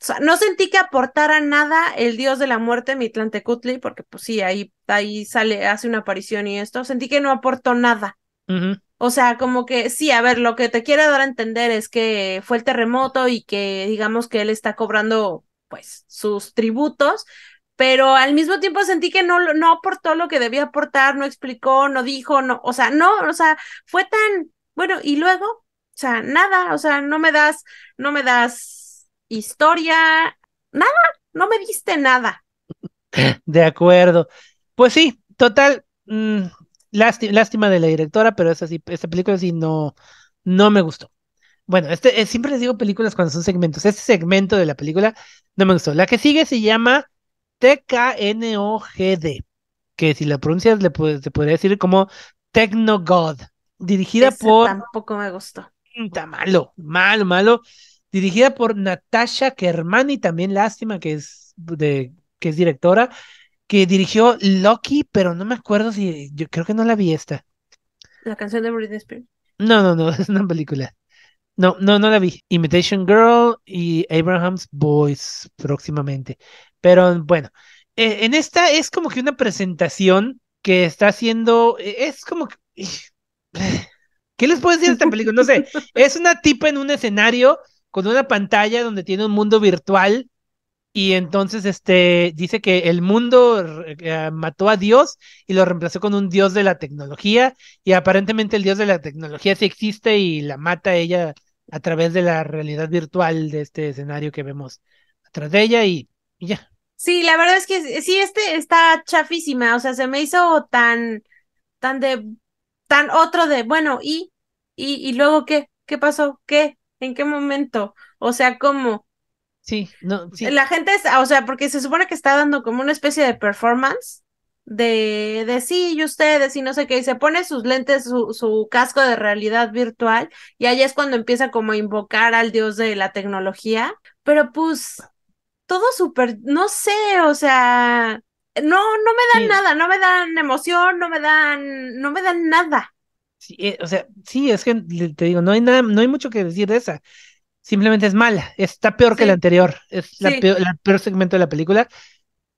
sea, no sentí que aportara nada el dios de la muerte, cutley porque pues sí, ahí, ahí sale, hace una aparición y esto, sentí que no aportó nada. O sea, como que sí, a ver, lo que te quiero dar a entender es que fue el terremoto y que digamos que él está cobrando pues sus tributos, pero al mismo tiempo sentí que no, no aportó lo que debía aportar, no explicó, no dijo, no, o sea, no, o sea, fue tan, bueno, y luego, o sea, nada, o sea, no me das, no me das historia, nada, no me diste nada. De acuerdo. Pues sí, total, mmm, lástima, de la directora, pero es así. esta película sí no, no me gustó. Bueno, este, eh, siempre les digo películas cuando son segmentos. Este segmento de la película no me gustó. La que sigue se llama TKNOGD, que si la pronuncias le se podría decir como Techno God, dirigida por... Tampoco me gustó. Está malo, malo, malo. Dirigida por Natasha Kermani, también lástima que es, de, que es directora que dirigió Loki, pero no me acuerdo si, yo creo que no la vi esta. La canción de Britney Spears. No, no, no, es una película. No, no, no la vi. Imitation Girl y Abraham's Boys próximamente. Pero bueno, e, en esta es como que una presentación que está haciendo, e, es como ¿Qué les puedo decir de esta película? No sé, es una tipa en un escenario con una pantalla donde tiene un mundo virtual y entonces este, dice que el mundo ah, mató a Dios y lo reemplazó con un Dios de la tecnología. Y aparentemente el Dios de la tecnología sí existe y la mata ella a través de la realidad virtual de este escenario que vemos atrás de ella y, ya. Sí, la verdad es que sí, este está chafísima. O sea, se me hizo tan, tan de, tan otro de, bueno, y, y, y luego qué, qué pasó, qué, en qué momento. O sea, ¿cómo...? Sí, no, sí. La gente, es, ah, o sea, porque se supone que está dando como una especie de performance de, de sí y ustedes y no sé qué, y se pone sus lentes, su, casco de realidad virtual, y ahí es cuando empieza como a invocar al dios de la tecnología, pero pues todo súper, no sé, o sea, no, no me dan nada, no me dan emoción, no me dan, no me dan nada. Sí, eh, o sea, sí, es que te digo, no hay nada, no hay mucho que decir de esa simplemente es mala, está peor que la anterior, es el peor segmento de la película.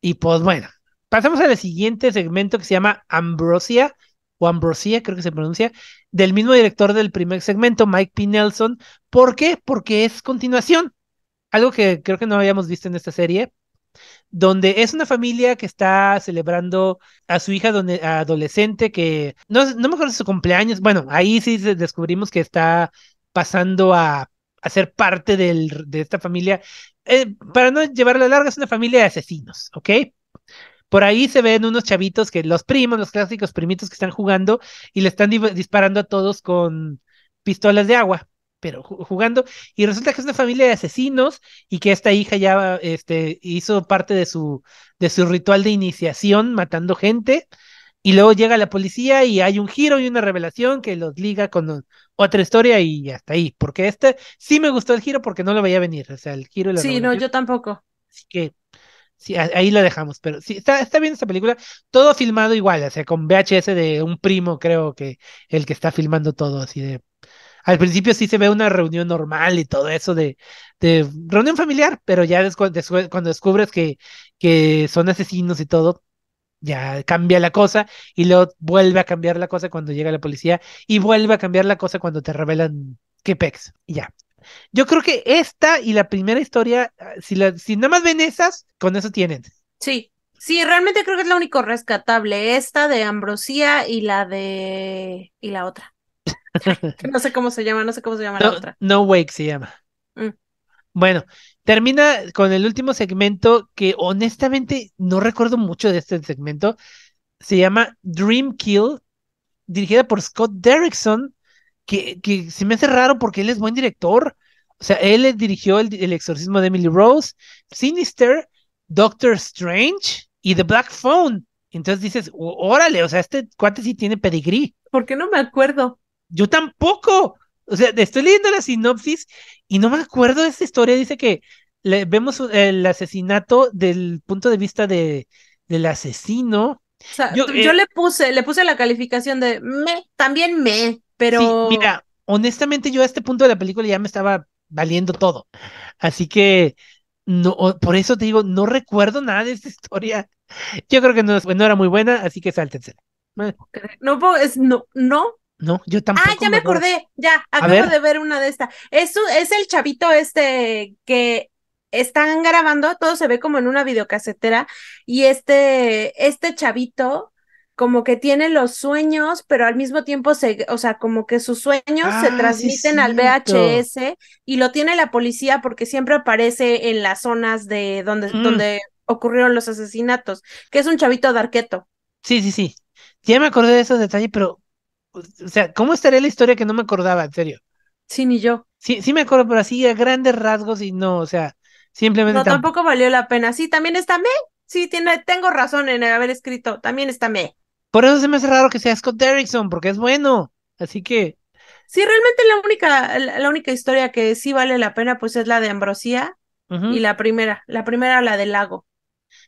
Y pues bueno, pasamos al siguiente segmento que se llama Ambrosia, o Ambrosia creo que se pronuncia, del mismo director del primer segmento, Mike P. Nelson. ¿Por qué? Porque es continuación, algo que creo que no habíamos visto en esta serie, donde es una familia que está celebrando a su hija donde, adolescente que no, no me acuerdo su cumpleaños, bueno, ahí sí descubrimos que está pasando a hacer parte del, de esta familia. Eh, para no llevarla larga, es una familia de asesinos, ¿ok? Por ahí se ven unos chavitos que los primos, los clásicos primitos que están jugando y le están disparando a todos con pistolas de agua, pero jugando. Y resulta que es una familia de asesinos y que esta hija ya este, hizo parte de su, de su ritual de iniciación matando gente. Y luego llega la policía y hay un giro y una revelación que los liga con, otra historia y hasta ahí. Porque este sí me gustó el giro porque no lo veía venir. O sea, el giro. sí, no, yo tampoco. Así que sí, ahí lo dejamos. Pero sí, está, bien esta película. Todo filmado igual, o sea, con VHS de un primo, creo que el que está filmando todo, así de. Al principio sí se ve una reunión normal y todo eso de, de reunión familiar, pero ya cuando descubres que, que son asesinos y todo, ya cambia la cosa y luego vuelve a cambiar la cosa cuando llega la policía y vuelve a cambiar la cosa cuando te revelan que pex, ya. Yo creo que esta y la primera historia, ah, si, la, si nada más ven esas, con eso tienen. Sí, sí, realmente creo que es la única rescatable, esta de Ambrosía y la de... y la otra. no sé cómo se llama, no sé cómo se llama la otra. No Wake se llama. Mm. Bueno, termina con el último segmento que honestamente no recuerdo mucho de este segmento. Se llama Dream Kill, dirigida por Scott Derrickson, que, se me hace raro porque él es buen director. O sea, él dirigió el, exorcismo de Emily Rose, Sinister, Doctor Strange y The Black Phone. Entonces dices, órale, o sea, este cuate sí tiene pedigrí. ¿Por qué no me acuerdo? Yo tampoco. O sea, estoy leyendo la sinopsis y no me acuerdo de esta historia. Dice que le, vemos el asesinato del punto de vista de, del asesino. yo, eh, le puse, le puse la calificación de me, también me, pero. mira, honestamente, yo a este punto de la película ya me estaba valiendo todo. Así que no, por eso te digo, no recuerdo nada de esta historia. Yo creo que no, no era muy buena, así que sáltensela. No, puedo, es, no, no no, yo tampoco. Ah, ya me, acordé, ya, acabo de ver una de estas. Es, es el chavito este que están grabando, todo se ve como en una videocasetera, y este, este chavito como que tiene los sueños, pero al mismo tiempo se, o sea, como que sus sueños se ah, transmiten al VHS y lo tiene la policía porque siempre aparece en las zonas de donde, mm. donde ocurrieron los asesinatos, que es un chavito darqueto. Sí, sí, sí. Ya me acordé de esos detalles, pero o sea, ¿cómo estaría la historia que no me acordaba, en serio? Sí, ni yo. Sí, sí me acuerdo, pero así a grandes rasgos y no, o sea, simplemente. No, tampoco valió la pena. Sí, también está me. Sí, tengo razón en haber escrito. También está me. Por eso se me hace raro que sea Scott Derrickson, porque es bueno. Así que. Sí, realmente la única, la, única historia que sí vale la pena, pues es la de Ambrosía y la primera. La primera, la del lago.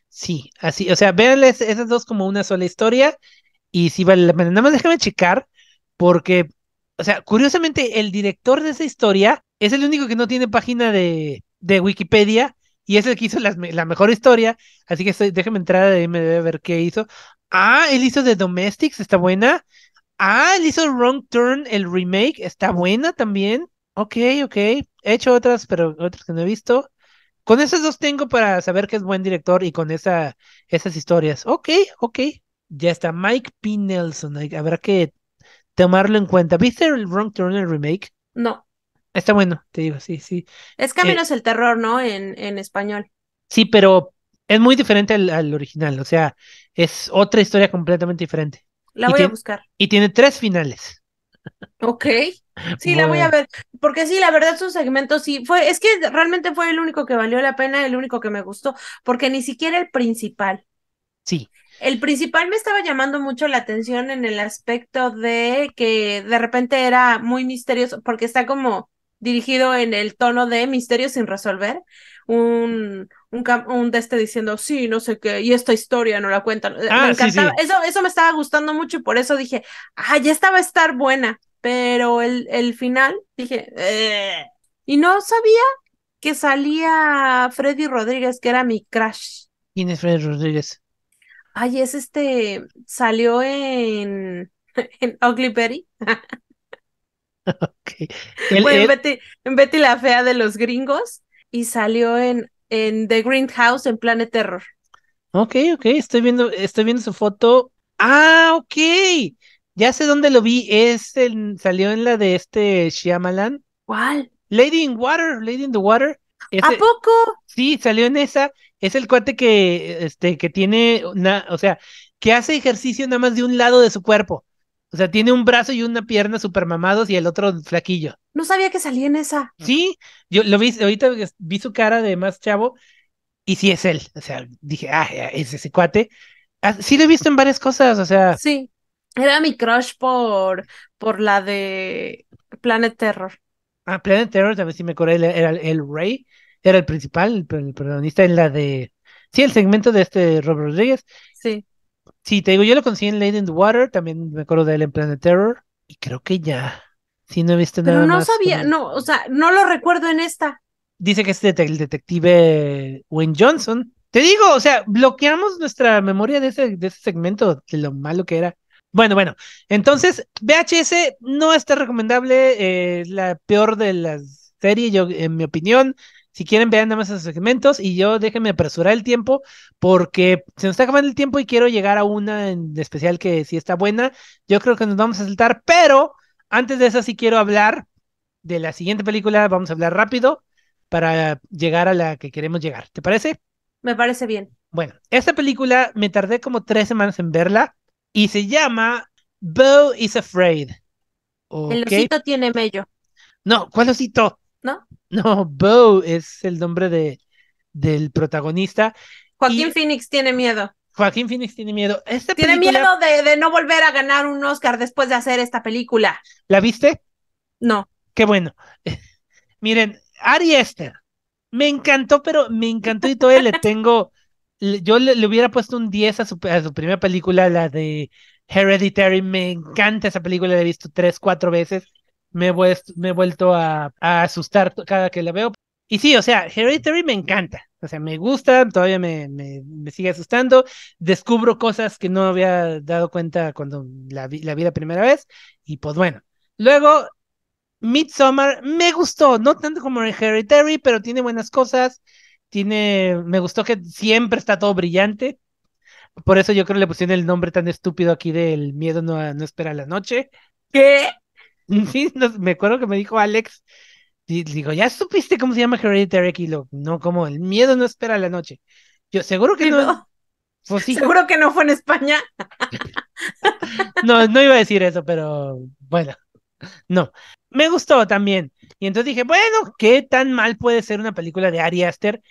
Sí, así, o sea, véanles esas dos como una sola historia y sí vale la pena. Nada más déjame checar porque, o sea, curiosamente el director de esa historia es el único que no tiene página de, Wikipedia y es el que hizo la mejor historia, así que déjeme entrar a ver qué hizo. Ah, él hizo The Domestics, está buena. Ah, él hizo Wrong Turn, el remake, está buena también. Ok, ok. He hecho otras, pero otras que no he visto. Con esas dos tengo para saber que es buen director y con esa, esas historias. Ok, ok. Ya está. Mike P. Nelson. Habrá que tomarlo en cuenta. ¿Viste el Wrong Turn remake? No. Está bueno, te digo, sí, sí. Es Caminos eh, el Terror, ¿no? En, en español. Sí, pero es muy diferente al, original, o sea, es otra historia completamente diferente. La voy a buscar. Y tiene tres finales. Ok. Sí, la voy a ver. Porque sí, la verdad, su segmento sí fue, es que realmente fue el único que valió la pena, el único que me gustó, porque ni siquiera el principal. Sí. El principal me estaba llamando mucho la atención en el aspecto de que de repente era muy misterioso, porque está como dirigido en el tono de misterio sin resolver. Un, un, un de este diciendo, sí, no sé qué, y esta historia no la cuentan. Eh, ah, eso, eso me estaba gustando mucho y por eso dije, ah, ya estaba a estar buena. Pero el, el final, dije, eh", y no sabía que salía Freddy Rodríguez, que era mi crush. ¿Quién es Freddy Rodríguez? Ay, es este, salió en, en Ugly Betty. okay. bueno, Betty, la fea de los gringos y salió en, en The House en Planet Terror. Ok, ok, estoy viendo, estoy viendo su foto. Ah, ok. Ya sé dónde lo vi. Es el, salió en la de este Shyamalan. ¿Cuál? Lady in Water, Lady in the Water. ¿A poco? Sí, salió en esa es el cuate que, este, que tiene, una, o sea, que hace ejercicio nada más de un lado de su cuerpo. O sea, tiene un brazo y una pierna super mamados y el otro flaquillo. No sabía que salía en esa. Sí, yo lo vi, ahorita vi su cara de más chavo y sí es él. O sea, dije, ah, es ese cuate. Ah, sí lo he visto en varias cosas, o sea. Sí, era mi crush por, por la de Planet Terror. Ah, Planet Terror, a ver si me acordé, era el, el Rey era el principal, el, protagonista en la de, sí, el segmento de este Robert Rodríguez. Sí. Sí, te digo, yo lo conseguí en Lady in the Water, también me acuerdo de él en Planet Terror, y creo que ya, sí, no he visto nada no no sabía, no, o sea, no lo recuerdo en esta. Dice que es el detective Wayne Johnson. Te digo, o sea, bloqueamos nuestra memoria de ese, de ese segmento, de lo malo que era. Bueno, bueno, entonces VHS no está recomendable, eh, Es la peor de las series, yo, en mi opinión. Si quieren, vean nada más esos segmentos y yo déjenme apresurar el tiempo porque se nos está acabando el tiempo y quiero llegar a una en especial que sí está buena. Yo creo que nos vamos a saltar, pero antes de eso sí quiero hablar de la siguiente película. Vamos a hablar rápido para llegar a la que queremos llegar. ¿Te parece? Me parece bien. Bueno, esta película me tardé como tres semanas en verla y se llama Beau is Afraid. El osito tiene mello. No, ¿cuál osito? No, Bo es el nombre de, del protagonista. Joaquín Phoenix tiene miedo. Joaquín Phoenix tiene miedo. Este tiene miedo de, no volver a ganar un Oscar después de hacer esta película. ¿La viste? No. Qué bueno. Miren, Ari Esther. Me encantó, pero me encantó y todavía le tengo. Yo le, hubiera puesto un 10 a su, a su primera película, la de Hereditary. Me encanta esa película, la he visto tres, cuatro veces me he, vuelto a, asustar cada que la veo. Y sí, o sea, Hereditary me encanta. O sea, me gusta, todavía me, me, sigue asustando. Descubro cosas que no había dado cuenta cuando la vi la, vi primera vez. Y pues bueno. Luego, Midsommar me gustó, no tanto como Hereditary, pero tiene buenas cosas. Tiene, me gustó que siempre está todo brillante. Por eso yo creo que le pusieron el nombre tan estúpido aquí del miedo no, no espera la noche. ¿Qué? me acuerdo que me dijo Alex, digo, ¿ya supiste cómo se llama Hereditary? Y no, como el miedo no espera la noche. Yo, seguro que no. Pues seguro que no fue en España. no, no iba a decir eso, pero bueno, no. Me gustó también. Y entonces dije, bueno, ¿qué tan mal puede ser una película de Ari Aster?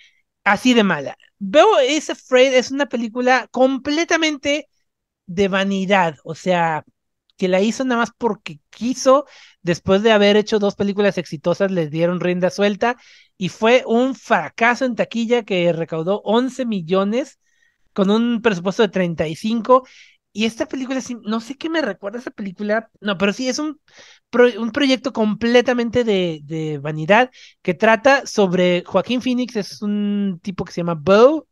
Así de mala. Veo es Afraid es una película completamente de vanidad, o sea, que la hizo nada más porque quiso, después de haber hecho dos películas exitosas, les dieron rienda suelta y fue un fracaso en taquilla que recaudó 11 millones con un presupuesto de 35. Y esta película, no sé qué me recuerda esa película, no, pero sí, es un, un proyecto completamente de, de, vanidad que trata sobre Joaquín Phoenix, es un tipo que se llama Bo,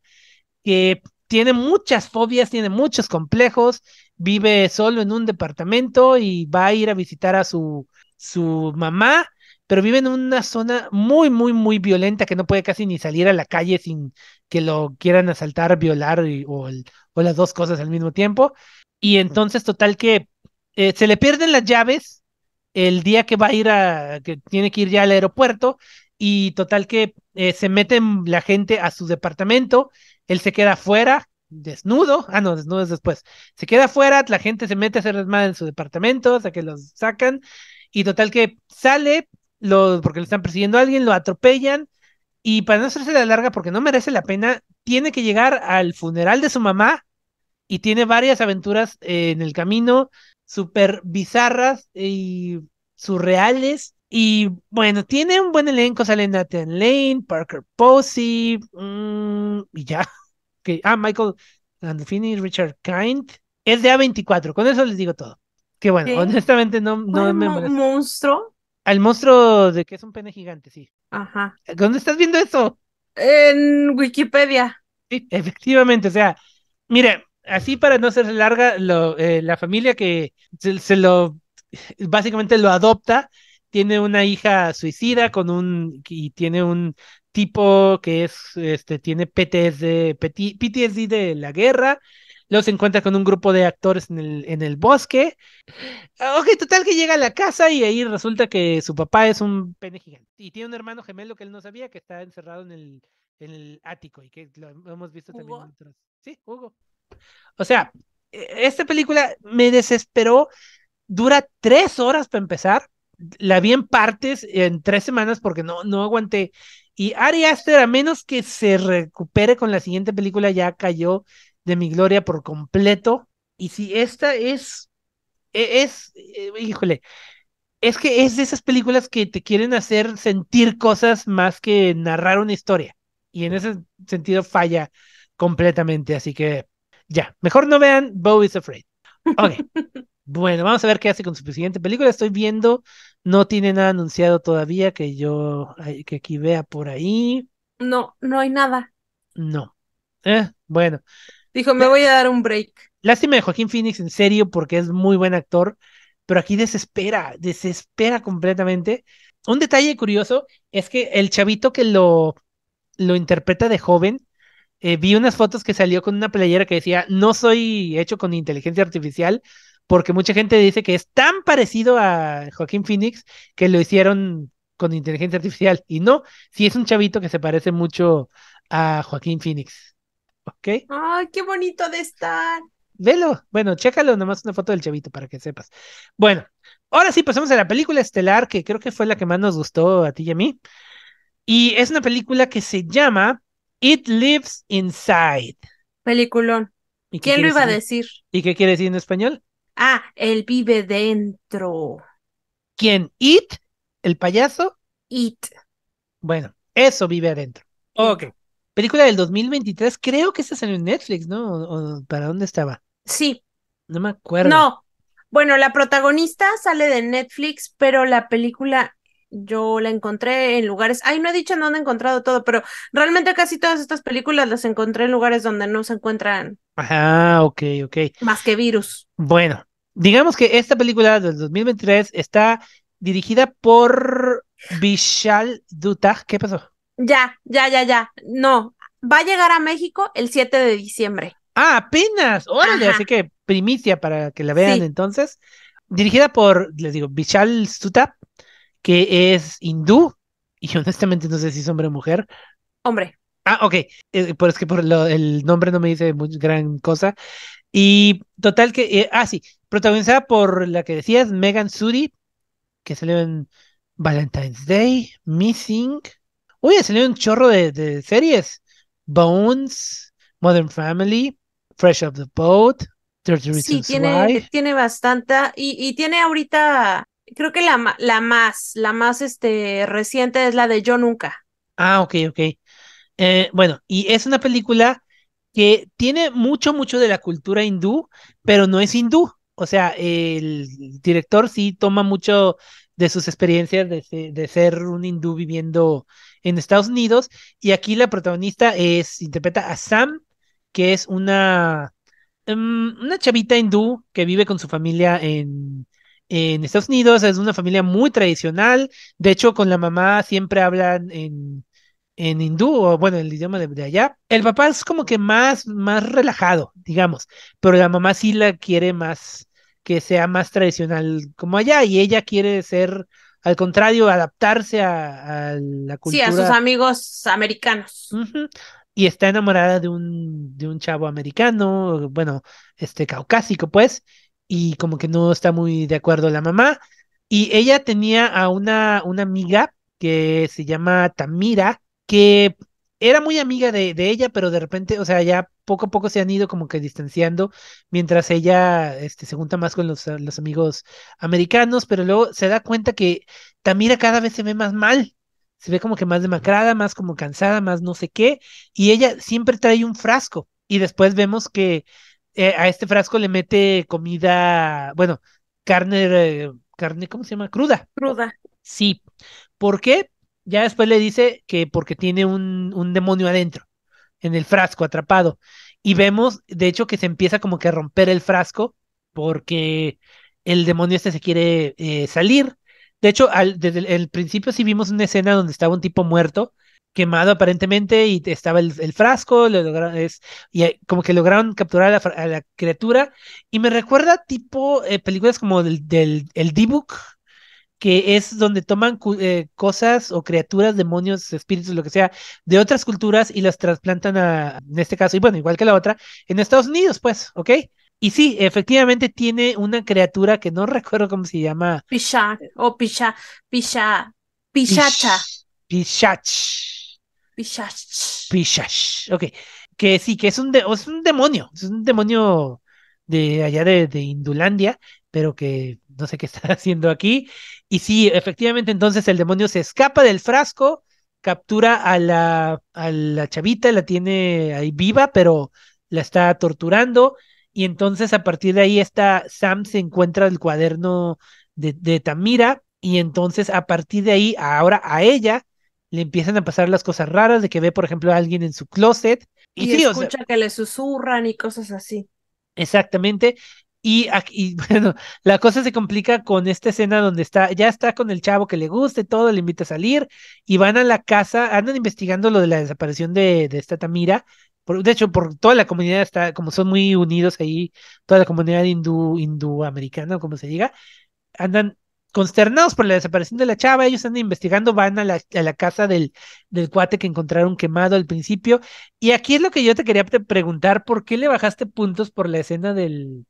que tiene muchas fobias, tiene muchos complejos, vive solo en un departamento y va a ir a visitar a su, su mamá, pero vive en una zona muy, muy, muy violenta que no puede casi ni salir a la calle sin que lo quieran asaltar, violar o, o, las dos cosas al mismo tiempo. Y entonces, total que eh, se le pierden las llaves el día que va a ir a, que tiene que ir ya al aeropuerto y total que eh, se meten la gente a su departamento, él se queda afuera desnudo. Ah, no, desnudo es después. Se queda afuera, la gente se mete a hacer desmadre en su departamento, o sea que los sacan. Y total que sale, porque le están persiguiendo a alguien, lo atropellan. Y para no hacerse la larga, porque no merece la pena, tiene que llegar al funeral de su mamá y tiene varias aventuras eh, en el camino, súper bizarras y surreales. Y bueno, tiene un buen elenco, sale Nathan Lane, Parker Posey, mm, y ya ah, Michael Gandolfini, Richard Kind, es de A24, con eso les digo todo. Que bueno, honestamente no, no me molesta. monstruo? Al monstruo de que es un pene gigante, sí. Ajá. ¿Dónde estás viendo eso? En Wikipedia. Sí, efectivamente, o sea, mire, así para no ser larga, eh, la familia que se, se, lo, básicamente lo adopta, tiene una hija suicida con un, y tiene un tipo que es, este, tiene PTSD, PTSD de la guerra. Luego se encuentra con un grupo de actores en el, en el bosque. Ah, ok, total que llega a la casa y ahí resulta que su papá es un pene gigante. Y tiene un hermano gemelo que él no sabía que está encerrado en el, el ático y que lo hemos visto también Sí, Hugo. O sea, e-, esta película me desesperó. Dura tres horas para empezar. La vi en partes en tres semanas porque no, no aguanté. Y Ari Aster, a menos que se recupere con la siguiente película, ya cayó de mi gloria por completo. Y si esta es, e, es, e, híjole, es que es de esas películas que te quieren hacer sentir cosas más que narrar una historia. Y en ese sentido falla completamente. Así que ya, mejor no vean Bo is Afraid. Ok. bueno, vamos a ver qué hace con su siguiente película. Estoy viendo no tiene nada anunciado todavía que yo, que aquí vea por ahí. No, no hay nada. No. Eh, bueno. Dijo, me voy a dar un break. Lástima de Joaquín Phoenix, en serio, porque es muy buen actor, pero aquí desespera, desespera completamente. Un detalle curioso es que el chavito que lo, lo interpreta de joven, eh, vi unas fotos que salió con una playera que decía, no soy hecho con inteligencia artificial, porque mucha gente dice que es tan parecido a Joaquín Phoenix que lo hicieron con inteligencia artificial. Y no, si es un chavito que se parece mucho a Joaquín Phoenix. ¿Ok? ¡Ay, qué bonito de estar! Velo, bueno, chécalo, nomás una foto del chavito para que sepas. Bueno, ahora sí pasamos a la película estelar, que creo que fue la que más nos gustó a ti y a mí. Y es una película que se llama It Lives Inside. Peliculón. ¿Y ¿Quién lo iba a decir? ¿Y qué quiere decir en español? Ah, él vive dentro. ¿Quién? ¿It? ¿El payaso? It. Bueno, eso vive adentro. Ok. Película del 2023, creo que esa salió en Netflix, ¿no? ¿O, para dónde estaba? Sí. No me acuerdo. No. Bueno, la protagonista sale de Netflix, pero la película yo la encontré en lugares. Ay, no he dicho en dónde he encontrado todo, pero realmente casi todas estas películas las encontré en lugares donde no se encuentran. Ajá, ok, ok. Más que virus. Bueno, digamos que esta película del 2023 está dirigida por Vishal Dutta. ¿Qué pasó? Ya, ya, ya, ya. No, va a llegar a México el 7 de diciembre. Ah, apenas. Órale, así que primicia para que la vean entonces. Dirigida por, les digo, Vishal Dutta, que es hindú, y honestamente no sé si es hombre o mujer. Hombre. Ah, ok. Eh, es que por el nombre no me dice muy gran cosa. Y total que, eh, ah, sí, protagonizada por la que decías, Megan Suri, que salió en Valentine's Day, Missing. Uy, salió un chorro de, series. Bones, Modern Family, Fresh of the Boat, 30 sí, tiene, tiene bastante. Y, y, tiene ahorita, creo que la, la más, la más este, reciente es la de Yo Nunca. Ah, ok, ok. Eh, bueno, y es una película que tiene mucho, mucho de la cultura hindú, pero no es hindú. O sea, el director sí toma mucho de sus experiencias de, ser un hindú viviendo en Estados Unidos. Y aquí la protagonista es, interpreta a Sam, que es una, em, una chavita hindú que vive con su familia en, en Estados Unidos. Es una familia muy tradicional. De hecho, con la mamá siempre hablan en en hindú o bueno, el idioma de, allá. El papá es como que más, más relajado, digamos, pero la mamá sí la quiere más, que sea más tradicional como allá y ella quiere ser, al contrario, adaptarse a, la cultura. Sí, a sus amigos americanos. Y está enamorada de un, de un chavo americano, bueno, este caucásico pues, y como que no está muy de acuerdo la mamá. Y ella tenía a una, una amiga que se llama Tamira, que era muy amiga de, de, ella, pero de repente, o sea, ya poco a poco se han ido como que distanciando mientras ella este, se junta más con los, los amigos americanos, pero luego se da cuenta que Tamira cada vez se ve más mal, se ve como que más demacrada, más como cansada, más no sé qué, y ella siempre trae un frasco, y después vemos que eh, a este frasco le mete comida, bueno, carne, eh, carne, ¿cómo se llama? Cruda. Cruda. Sí. ¿Por qué? Ya después le dice que porque tiene un, un demonio adentro, en el frasco atrapado. Y vemos, de hecho, que se empieza como que a romper el frasco porque el demonio este se quiere eh, salir. De hecho, al, desde el, principio sí vimos una escena donde estaba un tipo muerto, quemado aparentemente, y estaba el, frasco, lo es, y eh, como que lograron capturar a la, criatura. Y me recuerda tipo eh, películas como del, del el D-Book, que es donde toman eh, cosas o criaturas, demonios, espíritus, lo que sea, de otras culturas y las trasplantan a, en este caso, y bueno, igual que la otra, en Estados Unidos, pues, ¿ok? Y sí, efectivamente tiene una criatura que no recuerdo cómo se llama. Pisha, o Pisha. Pisha. Pishacha. Pishach. Pishach. Ok. Que sí, que es un, es un demonio. Es un demonio de allá de, de Indulandia, pero que no sé qué está haciendo aquí. Y sí, efectivamente, entonces el demonio se escapa del frasco, captura a la, a la chavita, la tiene ahí viva, pero la está torturando. Y entonces a partir de ahí está Sam se encuentra el cuaderno de, Tamira. Y entonces a partir de ahí, ahora a ella le empiezan a pasar las cosas raras de que ve, por ejemplo, a alguien en su closet. Y, escucha que le susurran y cosas así. Exactamente. Y, bueno, la cosa se complica con esta escena donde está, ya está con el chavo que le guste, todo, le invita a salir y van a la casa, andan investigando lo de la desaparición de, de esta Tamira. de hecho, por toda la comunidad está, como son muy unidos ahí, toda la comunidad hindú, hindú americana, como se diga, andan consternados por la desaparición de la chava, ellos andan investigando, van a la, casa del, del, cuate que encontraron quemado al principio. Y aquí es lo que yo te quería preguntar, ¿por qué le bajaste puntos por la escena del,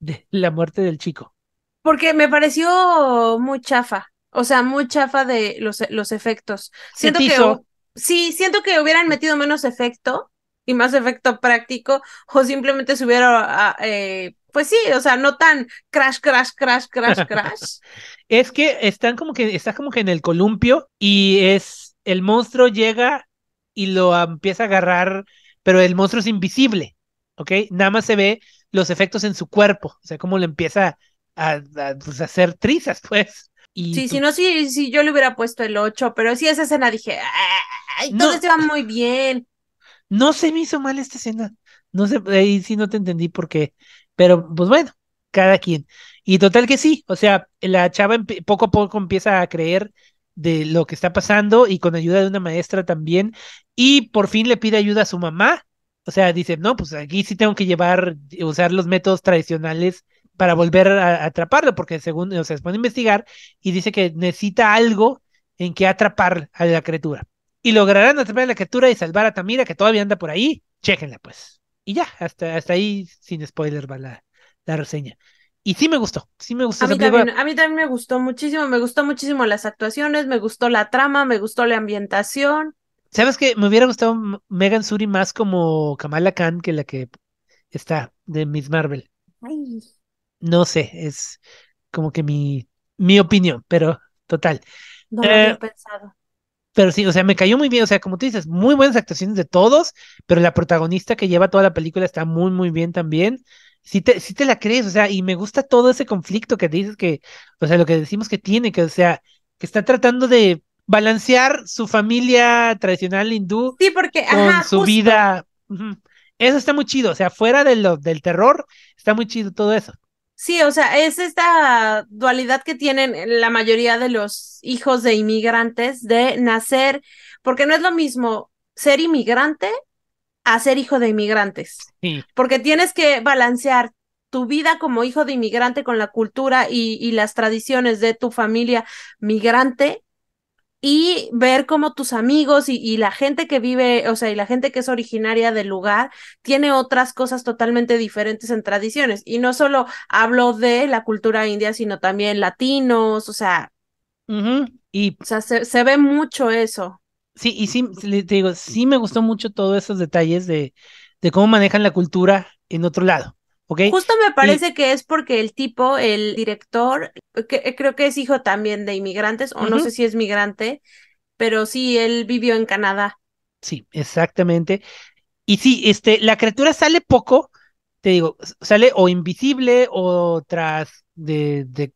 de la muerte del chico. Porque me pareció muy chafa, o sea, muy chafa de los, los efectos. Siento que sí, siento que hubieran metido menos efecto y más efecto práctico, o simplemente se hubiera, ah, eh, pues sí, o sea, no tan crash, crash, crash, crash, crash. es que están como que, estás como que en el columpio y es, el monstruo llega y lo empieza a agarrar, pero el monstruo es invisible, ¿ok? Nada más se ve los efectos en su cuerpo, o sea, cómo le empieza a, pues, a hacer trizas, pues. Y sí, si no, sí, yo le hubiera puesto el 8, pero sí esa escena dije, ¡ay! Ah, ah, ah, todo no, se va muy bien. No se me hizo mal esta escena. No sé, ahí sí no te entendí por qué. Pero, pues bueno, cada quien. Y total que sí, o sea, la chava poco a poco empieza a creer de lo que está pasando y con ayuda de una maestra también. Y por fin le pide ayuda a su mamá, o sea, dice, no, pues aquí sí tengo que llevar, usar los métodos tradicionales para volver a, atraparlo, porque según, o sea, se pone a investigar y dice que necesita algo en que atrapar a la criatura. Y lograrán atrapar a la criatura y salvar a Tamira, que todavía anda por ahí. Chéquenla, pues. Y ya, hasta, hasta ahí, sin spoiler, va la, reseña. Y sí me gustó, sí me gustó. A mí, también, a mí, también, me gustó muchísimo, me gustó muchísimo las actuaciones, me gustó la trama, me gustó la ambientación, ¿Sabes qué? Me hubiera gustado Megan Suri más como Kamala Khan que la que está de Miss Marvel. No sé, es como que mi, mi opinión, pero total. No lo había eh, pensado. Pero sí, o sea, me cayó muy bien, o sea, como tú dices, muy buenas actuaciones de todos, pero la protagonista que lleva toda la película está muy, muy bien también. Si te, si te la crees, o sea, y me gusta todo ese conflicto que dices que, o sea, lo que decimos que tiene, que, o sea, que está tratando de balancear su familia tradicional hindú con su vida. Eso está muy chido, o sea, fuera de lo, del terror, está muy chido todo eso. Sí, o sea, es esta dualidad que tienen la mayoría de los hijos de inmigrantes de nacer, porque no es lo mismo ser inmigrante a ser hijo de inmigrantes, porque tienes que balancear tu vida como hijo de inmigrante con la cultura y, y las tradiciones de tu familia migrante y ver cómo tus amigos y, la gente que vive, o sea, y la gente que es originaria del lugar, tiene otras cosas totalmente diferentes en tradiciones. Y no solo hablo de la cultura india, sino también latinos, o sea, y, o sea se, ve mucho eso. Sí, y sí, te digo, sí me gustó mucho todos esos detalles de, de cómo manejan la cultura en otro lado. Justo me parece que es porque el tipo, el director, creo que es hijo también de inmigrantes, o no sé si es migrante, pero sí, él vivió en Canadá. Sí, exactamente. Y sí, este, la criatura sale poco, te digo, sale o invisible o tras de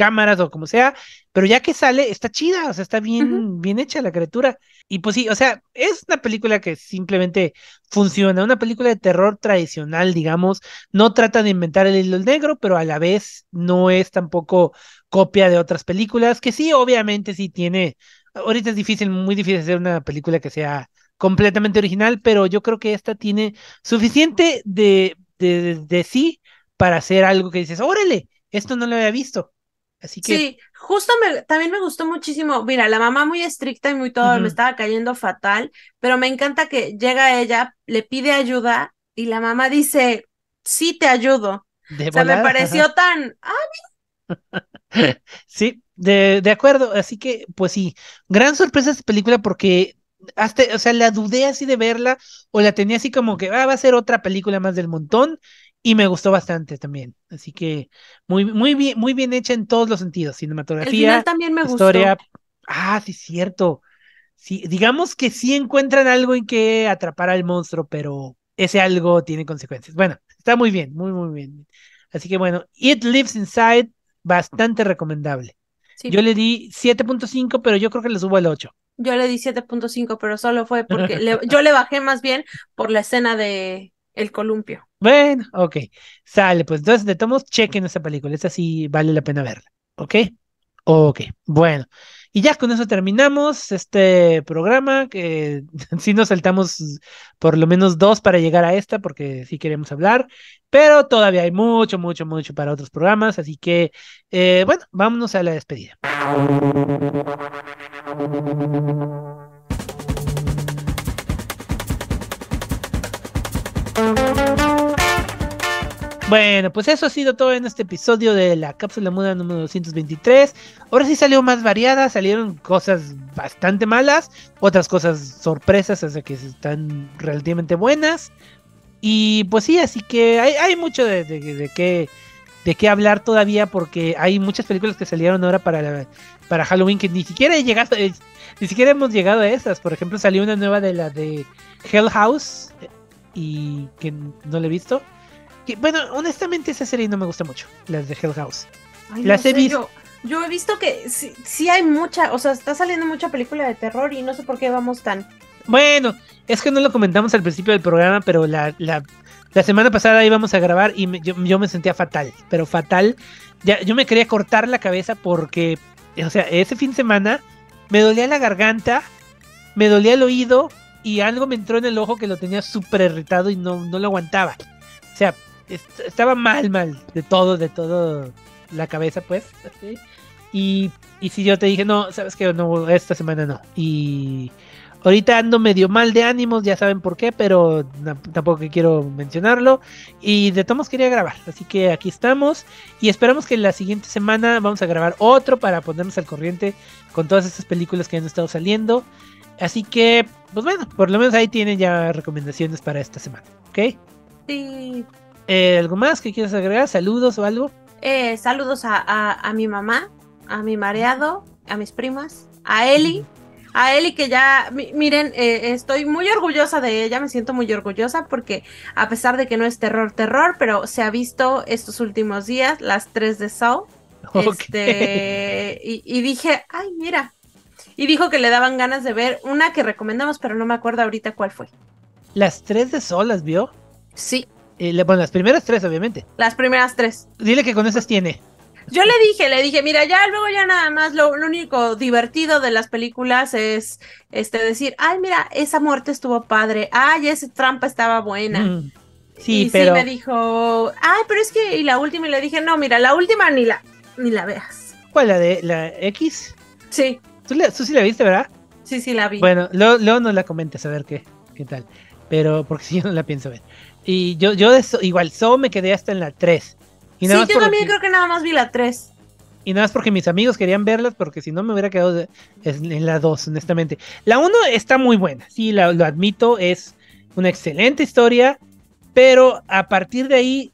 cámaras o como sea, pero ya que sale, está chida, o sea, está bien, bien hecha la criatura. Y pues sí, o sea, es una película que simplemente funciona, una película de terror tradicional, digamos, no trata de inventar el hilo negro, pero a la vez no es tampoco copia de otras películas, que sí, obviamente sí tiene, ahorita es difícil, muy difícil hacer una película que sea completamente original, pero yo creo que esta tiene suficiente de, de, de sí para hacer algo que dices, órale, esto no lo había visto que... Sí, justo me, también me gustó muchísimo. Mira, la mamá muy estricta y muy todo, me estaba cayendo fatal, pero me encanta que llega ella, le pide ayuda y la mamá dice, sí, te ayudo. De o sea, me pareció tan... Ah, sí, de, acuerdo. Así que, pues sí, gran sorpresa esta película porque hasta, o sea, la dudé así de verla o la tenía así como que ah, va a ser otra película más del montón y me gustó bastante también. Así que muy, muy bien, muy bien hecha en todos los sentidos. Cinematografía. también me historia. Gustó. Ah, sí, cierto. digamos que sí encuentran algo en que atrapar al monstruo, pero ese algo tiene consecuencias. Bueno, está muy bien, muy, muy bien. Así que bueno, It Lives Inside, bastante recomendable. Yo le di 7.5, pero yo creo que le subo al 8. Yo le di 7.5, pero solo fue porque yo le bajé más bien por la escena de, el columpio. Bueno, ok. Sale, pues entonces de todos chequen esa película. Esa sí vale la pena verla. ¿Ok? Ok, bueno. Y ya con eso terminamos este programa, que sí nos saltamos por lo menos dos para llegar a esta, porque sí queremos hablar, pero todavía hay mucho, mucho, mucho para otros programas, así que, eh, bueno, vámonos a la despedida. Bueno, pues eso ha sido todo en este episodio de la cápsula muda número 223. Ahora sí salió más variada, salieron cosas bastante malas, otras cosas sorpresas, hasta que están relativamente buenas. Y pues sí, así que hay, mucho de, qué de qué hablar todavía porque hay muchas películas que salieron ahora para, para Halloween que ni siquiera he eh, ni siquiera hemos llegado a esas. Por ejemplo, salió una nueva de la de Hell House eh, y que no la he visto bueno, honestamente esa serie no me gusta mucho, las de Hell House. las he visto. Yo, he visto que sí, hay mucha, o sea, está saliendo mucha película de terror y no sé por qué vamos tan. Bueno, es que no lo comentamos al principio del programa, pero la, la, semana pasada íbamos a grabar y yo, me sentía fatal, pero fatal. Ya, yo me quería cortar la cabeza porque, o sea, ese fin de semana me dolía la garganta, me dolía el oído y algo me entró en el ojo que lo tenía súper irritado y no, no lo aguantaba. O sea, estaba mal, mal, de todo, de todo la cabeza, pues. Y, si yo te dije, no, sabes que no, esta semana no. Y ahorita ando medio mal de ánimos, ya saben por qué, pero tampoco quiero mencionarlo. Y de todos quería grabar, así que aquí estamos. Y esperamos que la siguiente semana vamos a grabar otro para ponernos al corriente con todas estas películas que han estado saliendo. Así que, pues bueno, por lo menos ahí tienen ya recomendaciones para esta semana, ¿ok? Sí. Eh, ¿Algo más que quieras agregar? ¿Saludos o algo? Eh, saludos a, mi mamá, a mi mareado, a mis primas, a Eli. A Eli que ya, miren, eh, estoy muy orgullosa de ella, me siento muy orgullosa porque a pesar de que no es terror, terror, pero se ha visto estos últimos días las tres de Saw. Este, y, dije, ay, mira. Y dijo que le daban ganas de ver una que recomendamos, pero no me acuerdo ahorita cuál fue. ¿Las tres de Sol las vio? Sí. Eh, bueno, las primeras tres, obviamente. Las primeras tres. Dile que con esas tiene. Yo le dije, le dije, mira, ya luego ya nada más lo, único divertido de las películas es este decir, ay, mira, esa muerte estuvo padre, ay, esa trampa estaba buena. Mm. sí, y pero... sí me dijo, ay, pero es que y la última y le dije, "No, mira, la última ni la ni la veas." ¿Cuál la de la X? Sí. ¿Tú, sí la viste, ¿verdad? Sí, sí la vi. Bueno, luego, no la comentes a ver qué qué tal. Pero porque si yo no la pienso ver. Y yo, yo de igual So me quedé hasta en la 3. sí, yo también creo que nada más vi la 3. Y nada más porque mis amigos querían verlas, porque si no me hubiera quedado en la 2, honestamente. La 1 está muy buena, sí, lo admito, es una excelente historia, pero a partir de ahí,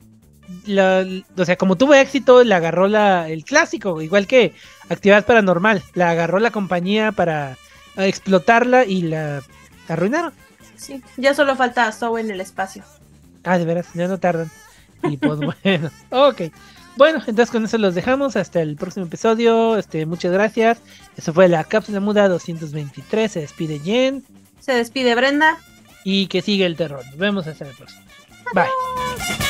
o sea, como tuvo éxito, la agarró la, el clásico, igual que Actividad Paranormal, la agarró la compañía para explotarla y la arruinaron. Sí, ya solo falta Zoe en el espacio. Ah, de veras, ya no tardan. Y pues bueno, ok. Bueno, entonces con eso los dejamos. Hasta el próximo episodio. Este, muchas gracias. Eso fue la cápsula muda 223. Se despide Jen. Se despide Brenda. Y que siga el terror. Nos vemos hasta el próximo Bye.